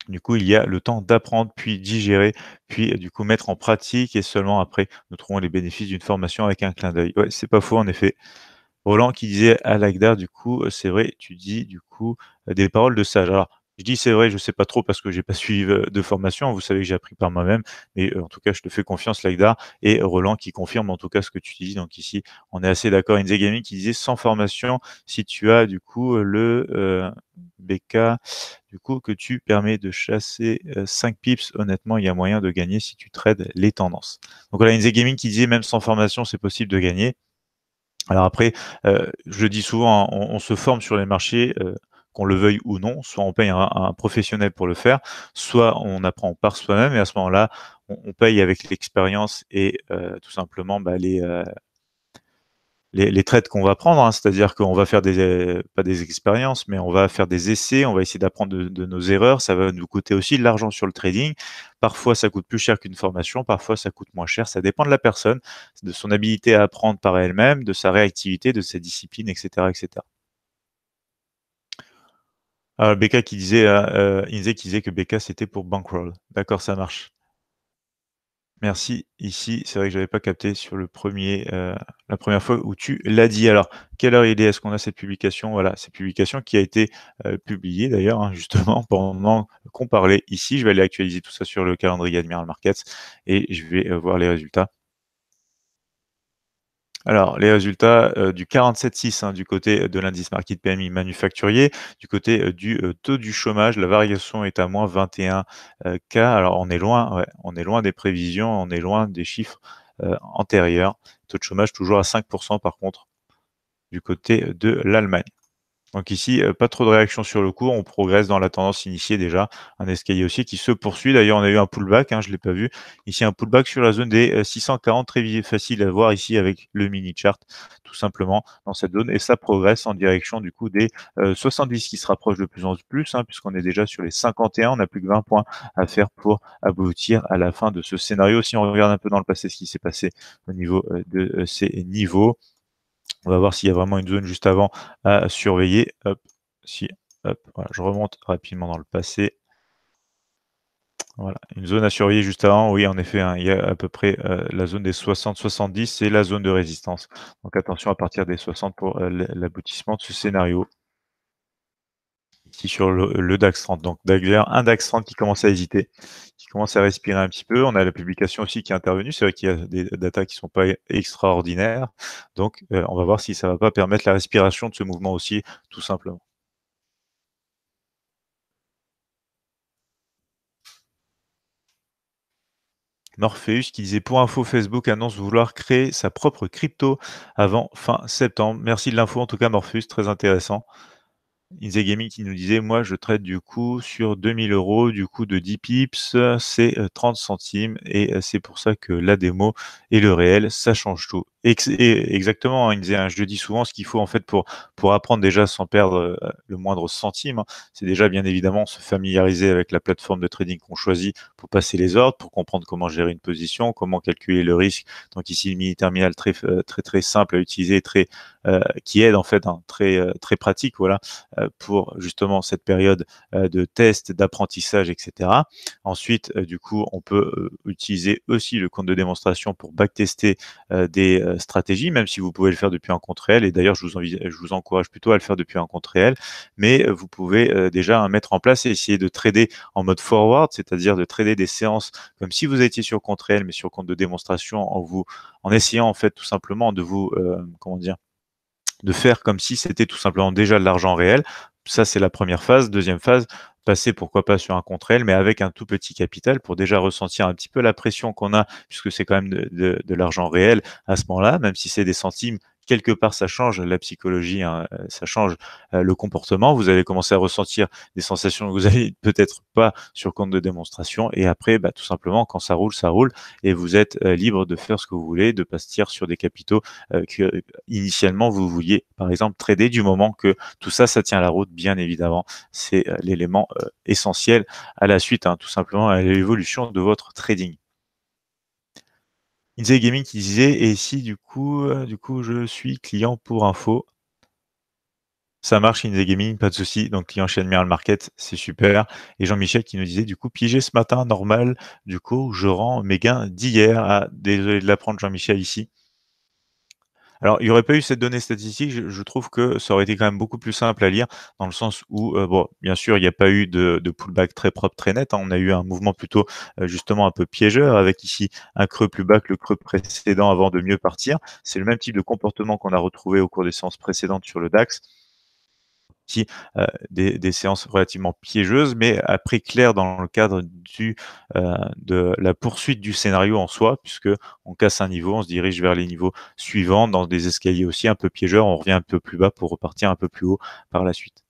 du coup, il y a le temps d'apprendre, puis digérer, puis du coup mettre en pratique, et seulement après, nous trouvons les bénéfices d'une formation avec un clin d'œil. Ouais, c'est pas faux en effet. Roland qui disait à l'AGDAR, du coup, euh, c'est vrai, tu dis du coup euh, des paroles de sage. Alors, je dis c'est vrai, je ne sais pas trop parce que j'ai pas suivi euh, de formation. Vous savez que j'ai appris par moi-même, mais en tout cas, je te fais confiance, Lagdar. et Roland qui confirme en tout cas ce que tu dis. Donc ici, on est assez d'accord. Inzegami qui disait sans formation, si tu as du coup le BK du coup que tu permets de chasser 5 euh, pips, honnêtement, il y a moyen de gagner si tu trades les tendances. Donc voilà, Inze Gaming qui disait même sans formation, c'est possible de gagner. Alors après, euh, je dis souvent, hein, on, se forme sur les marchés. Euh, qu'on le veuille ou non, soit on paye un, professionnel pour le faire, soit on apprend par soi-même et à ce moment-là, on, paye avec l'expérience et tout simplement bah, les, les, les qu'on va prendre, hein. c'est-à-dire qu'on va faire des pas des expériences, mais on va faire des essais, on va essayer d'apprendre de, nos erreurs. Ça va nous coûter aussi de l'argent sur le trading. Parfois, ça coûte plus cher qu'une formation, parfois ça coûte moins cher. Ça dépend de la personne, de son habilité à apprendre par elle-même, de sa réactivité, de sa discipline, etc., etc. Alors, ah, Becca qui disait, euh, euh disait que Becca c'était pour bankroll. D'accord, ça marche. Merci. Ici, c'est vrai que je n'avais pas capté sur le premier, euh, la première fois où tu l'as dit. Alors, quelle heure il est Est-ce qu'on a cette publication Voilà, cette publication qui a été euh, publiée d'ailleurs, hein, justement, pendant qu'on parlait ici. Je vais aller actualiser tout ça sur le calendrier Admiral Markets et je vais euh, voir les résultats alors, les résultats euh, du 47,6 hein, du côté euh, de l'indice market PMI manufacturier, du côté euh, du taux du chômage, la variation est à moins 21 k. Alors, on est loin, on est loin des prévisions, on est loin des chiffres antérieurs. Taux de chômage toujours à 5% par contre du côté de l'Allemagne. Donc ici, euh, pas trop de réaction sur le cours, on progresse dans la tendance initiée déjà, un escalier aussi qui se poursuit. D'ailleurs, on a eu un pullback, hein, je ne l'ai pas vu. Ici, un pullback sur la zone des 640, euh, très facile à voir ici avec le mini chart, tout simplement dans cette zone. Et ça progresse en direction du coup des 70 euh, qui se rapprochent de plus en plus, hein, puisqu'on est déjà sur les 51, on n'a plus que 20 points à faire pour aboutir à la fin de ce scénario. Si on regarde un peu dans le passé ce qui s'est passé au niveau de ces niveaux, on va voir s'il y a vraiment une zone juste avant à surveiller. si, je remonte rapidement dans le passé. Voilà, une zone à surveiller juste avant. Oui, en effet, hein, il y a à peu près euh, la zone des 60-70, c'est la zone de résistance. Donc attention à partir des 60 pour euh, l'aboutissement de ce scénario. Ici sur le, DAX 30. Donc d'ailleurs un DAX 30 qui commence à hésiter commence à respirer un petit peu. On a la publication aussi qui est intervenue. C'est vrai qu'il y a des data qui ne sont pas extraordinaires. Donc, euh, on va voir si ça ne va pas permettre la respiration de ce mouvement aussi, tout simplement. Morpheus qui disait pour info Facebook annonce vouloir créer sa propre crypto avant fin septembre. Merci de l'info en tout cas Morpheus, très intéressant. Inse Gaming qui nous disait Moi, je traite du coup sur 2000 euros, du coup de 10 pips, c'est 30 euh, centimes. Et euh, c'est pour ça que la démo et le réel, ça change tout exactement, il le hein, je dis souvent ce qu'il faut en fait pour, pour apprendre déjà sans perdre euh, le moindre centime, hein. c'est déjà bien évidemment se familiariser avec la plateforme de trading qu'on choisit pour passer les ordres, pour comprendre comment gérer une position, comment calculer le risque. Donc ici le mini terminal très euh, très très simple à utiliser, très euh, qui aide en fait, hein, très très pratique, voilà, pour justement cette période de test, d'apprentissage, etc. Ensuite, du coup, on peut utiliser aussi le compte de démonstration pour backtester des euh, stratégie, même si vous pouvez le faire depuis un compte réel. Et d'ailleurs, je, vous je vous encourage plutôt à le faire depuis un compte réel. Mais euh, vous pouvez euh, déjà mettre en place et essayer de trader en mode forward, c'est-à-dire de trader des séances comme si vous étiez sur compte réel, mais sur compte de démonstration, en vous, en essayant en fait tout simplement de vous, comment dire, de faire comme si c'était tout simplement déjà de l'argent réel. Ça, c'est la première phase. Deuxième phase, passer pourquoi pas sur un contre-elle, mais avec un tout petit capital pour déjà ressentir un petit peu la pression qu'on a, puisque c'est quand même de l'argent réel à ce moment-là, même si c'est des centimes, quelque part, ça change la psychologie, hein, euh, ça change euh, le comportement. Vous allez commencer à ressentir des sensations que vous n'avez peut-être pas sur compte de démonstration. Et après, bah, tout simplement, quand ça roule, ça roule. Et vous êtes euh, libre de faire ce que vous voulez, de passer sur des capitaux que initialement vous vouliez, par exemple, trader du moment que tout ça, ça tient la route, bien évidemment. C'est l'élément essentiel à la suite, hein, tout simplement à l'évolution de votre trading. Inside Gaming qui disait et si du coup euh, du coup je suis client pour info ça marche Inside Gaming pas de souci donc client chez Admiral Market c'est super et Jean-Michel qui nous disait du coup piégé ce matin normal du coup je rends mes gains d'hier ah, désolé de l'apprendre Jean-Michel ici alors, il n'y aurait pas eu cette donnée statistique, je, trouve que ça aurait été quand même beaucoup plus simple à lire, dans le sens où, euh, bon, bien sûr, il n'y a pas eu de, pullback très propre, très net. Hein. On a eu un mouvement plutôt, euh, justement, un peu piégeur, avec ici un creux plus bas que le creux précédent avant de mieux partir. C'est le même type de comportement qu'on a retrouvé au cours des séances précédentes sur le DAX qui, euh, des, séances relativement piégeuses, mais après clair dans le cadre du, euh, de la poursuite du scénario en soi, puisque on casse un niveau, on se dirige vers les niveaux suivants dans des escaliers aussi un peu piégeurs, on revient un peu plus bas pour repartir un peu plus haut par la suite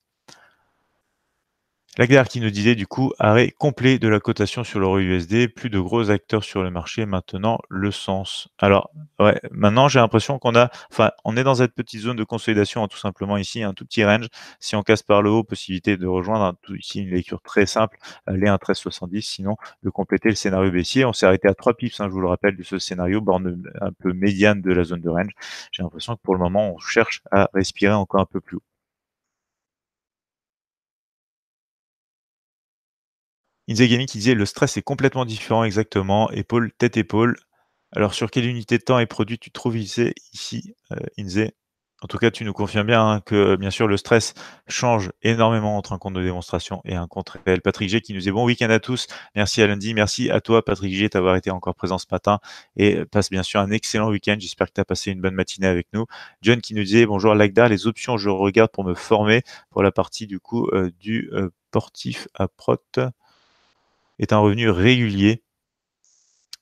guerre qui nous disait du coup arrêt complet de la cotation sur l'euro USD, plus de gros acteurs sur le marché, maintenant le sens. Alors ouais, maintenant j'ai l'impression qu'on a, enfin on est dans cette petite zone de consolidation hein, tout simplement ici, un tout petit range. Si on casse par le haut, possibilité de rejoindre tout, ici une lecture très simple, aller à sinon de compléter le scénario baissier. On s'est arrêté à 3 pips, hein, je vous le rappelle, de ce scénario borne un peu médiane de la zone de range. J'ai l'impression que pour le moment on cherche à respirer encore un peu plus haut. Inze Gaming qui disait le stress est complètement différent exactement, épaule, tête, épaule. Alors sur quelle unité de temps et produit tu trouves ici, euh, Inze En tout cas, tu nous confirmes bien hein, que bien sûr le stress change énormément entre un compte de démonstration et un compte réel. Patrick G qui nous dit bon week-end à tous. Merci à lundi. Merci à toi Patrick G d'avoir été encore présent ce matin et euh, passe bien sûr un excellent week-end. J'espère que tu as passé une bonne matinée avec nous. John qui nous disait bonjour Lagda, les options je regarde pour me former pour la partie du coup euh, du portif à prot est un revenu régulier.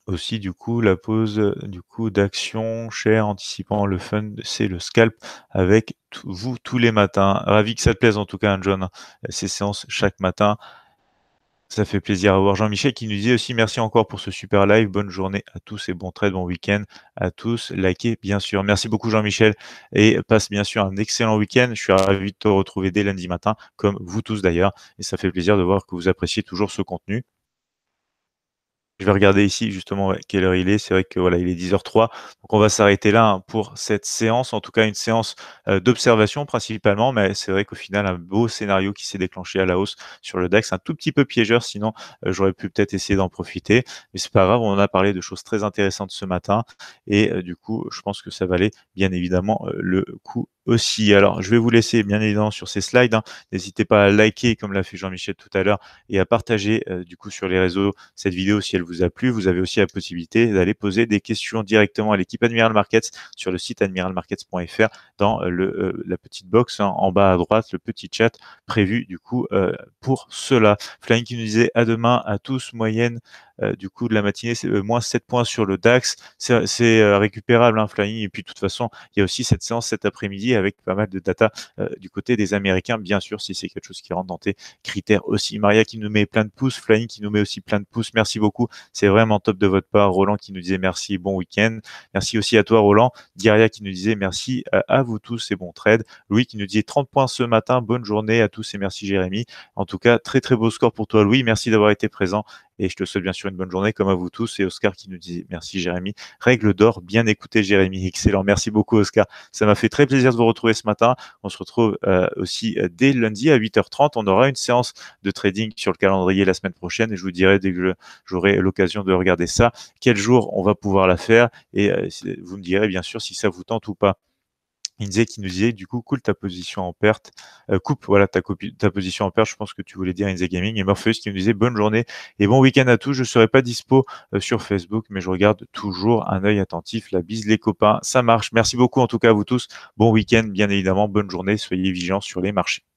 Aussi, du coup, la pause du coup d'action cher, anticipant le fun, c'est le scalp avec vous tous les matins. Ravi que ça te plaise en tout cas, hein, John, ces séances chaque matin. Ça fait plaisir à voir Jean-Michel qui nous dit aussi merci encore pour ce super live. Bonne journée à tous et bon trade, bon week-end à tous. Likez bien sûr. Merci beaucoup Jean-Michel et passe bien sûr un excellent week-end. Je suis ravi de te retrouver dès lundi matin, comme vous tous d'ailleurs. Et ça fait plaisir de voir que vous appréciez toujours ce contenu. Je vais regarder ici justement quelle heure il est. C'est vrai que voilà, il est 10h03. Donc on va s'arrêter là hein, pour cette séance, en tout cas une séance euh, d'observation principalement, mais c'est vrai qu'au final, un beau scénario qui s'est déclenché à la hausse sur le DAX, un tout petit peu piégeur, sinon euh, j'aurais pu peut-être essayer d'en profiter. Mais c'est pas grave, on a parlé de choses très intéressantes ce matin. Et euh, du coup, je pense que ça valait bien évidemment le coup aussi. Alors, je vais vous laisser bien évidemment sur ces slides. Hein. N'hésitez pas à liker, comme l'a fait Jean-Michel tout à l'heure, et à partager du coup sur les réseaux cette vidéo si elle vous vous a plu, vous avez aussi la possibilité d'aller poser des questions directement à l'équipe Admiral Markets sur le site admiralmarkets.fr dans euh, le, euh, la petite box hein, en bas à droite, le petit chat prévu du coup euh, pour cela. Flying qui nous disait à demain à tous, moyenne euh, du coup, de la matinée, c'est euh, moins 7 points sur le DAX. C'est euh, récupérable, hein, Flying. Et puis, de toute façon, il y a aussi cette séance cet après-midi avec pas mal de data du côté des Américains, bien sûr, si c'est quelque chose qui rentre dans tes critères aussi. Maria qui nous met plein de pouces, Flying qui nous met aussi plein de pouces. Merci beaucoup. C'est vraiment top de votre part. Roland qui nous disait merci, bon week-end. Merci aussi à toi, Roland. Diria qui nous disait merci à vous tous et bon trade. Louis qui nous disait 30 points ce matin. Bonne journée à tous et merci, Jérémy. En tout cas, très très beau score pour toi, Louis. Merci d'avoir été présent et je te souhaite bien sûr une bonne journée, comme à vous tous. Et Oscar qui nous dit merci Jérémy. Règle d'or, bien écouté Jérémy. Excellent. Merci beaucoup Oscar. Ça m'a fait très plaisir de vous retrouver ce matin. On se retrouve euh, aussi euh, dès lundi à 8h30. On aura une séance de trading sur le calendrier la semaine prochaine. Et je vous dirai dès que j'aurai l'occasion de regarder ça, quel jour on va pouvoir la faire. Et euh, vous me direz bien sûr si ça vous tente ou pas. Inze qui nous disait du coup cool ta position en perte euh, coupe voilà ta, ta position en perte je pense que tu voulais dire Inze Gaming et Morpheus qui nous disait bonne journée et bon week-end à tous je serai pas dispo euh, sur Facebook mais je regarde toujours un œil attentif la bise les copains ça marche merci beaucoup en tout cas à vous tous bon week-end bien évidemment bonne journée soyez vigilants sur les marchés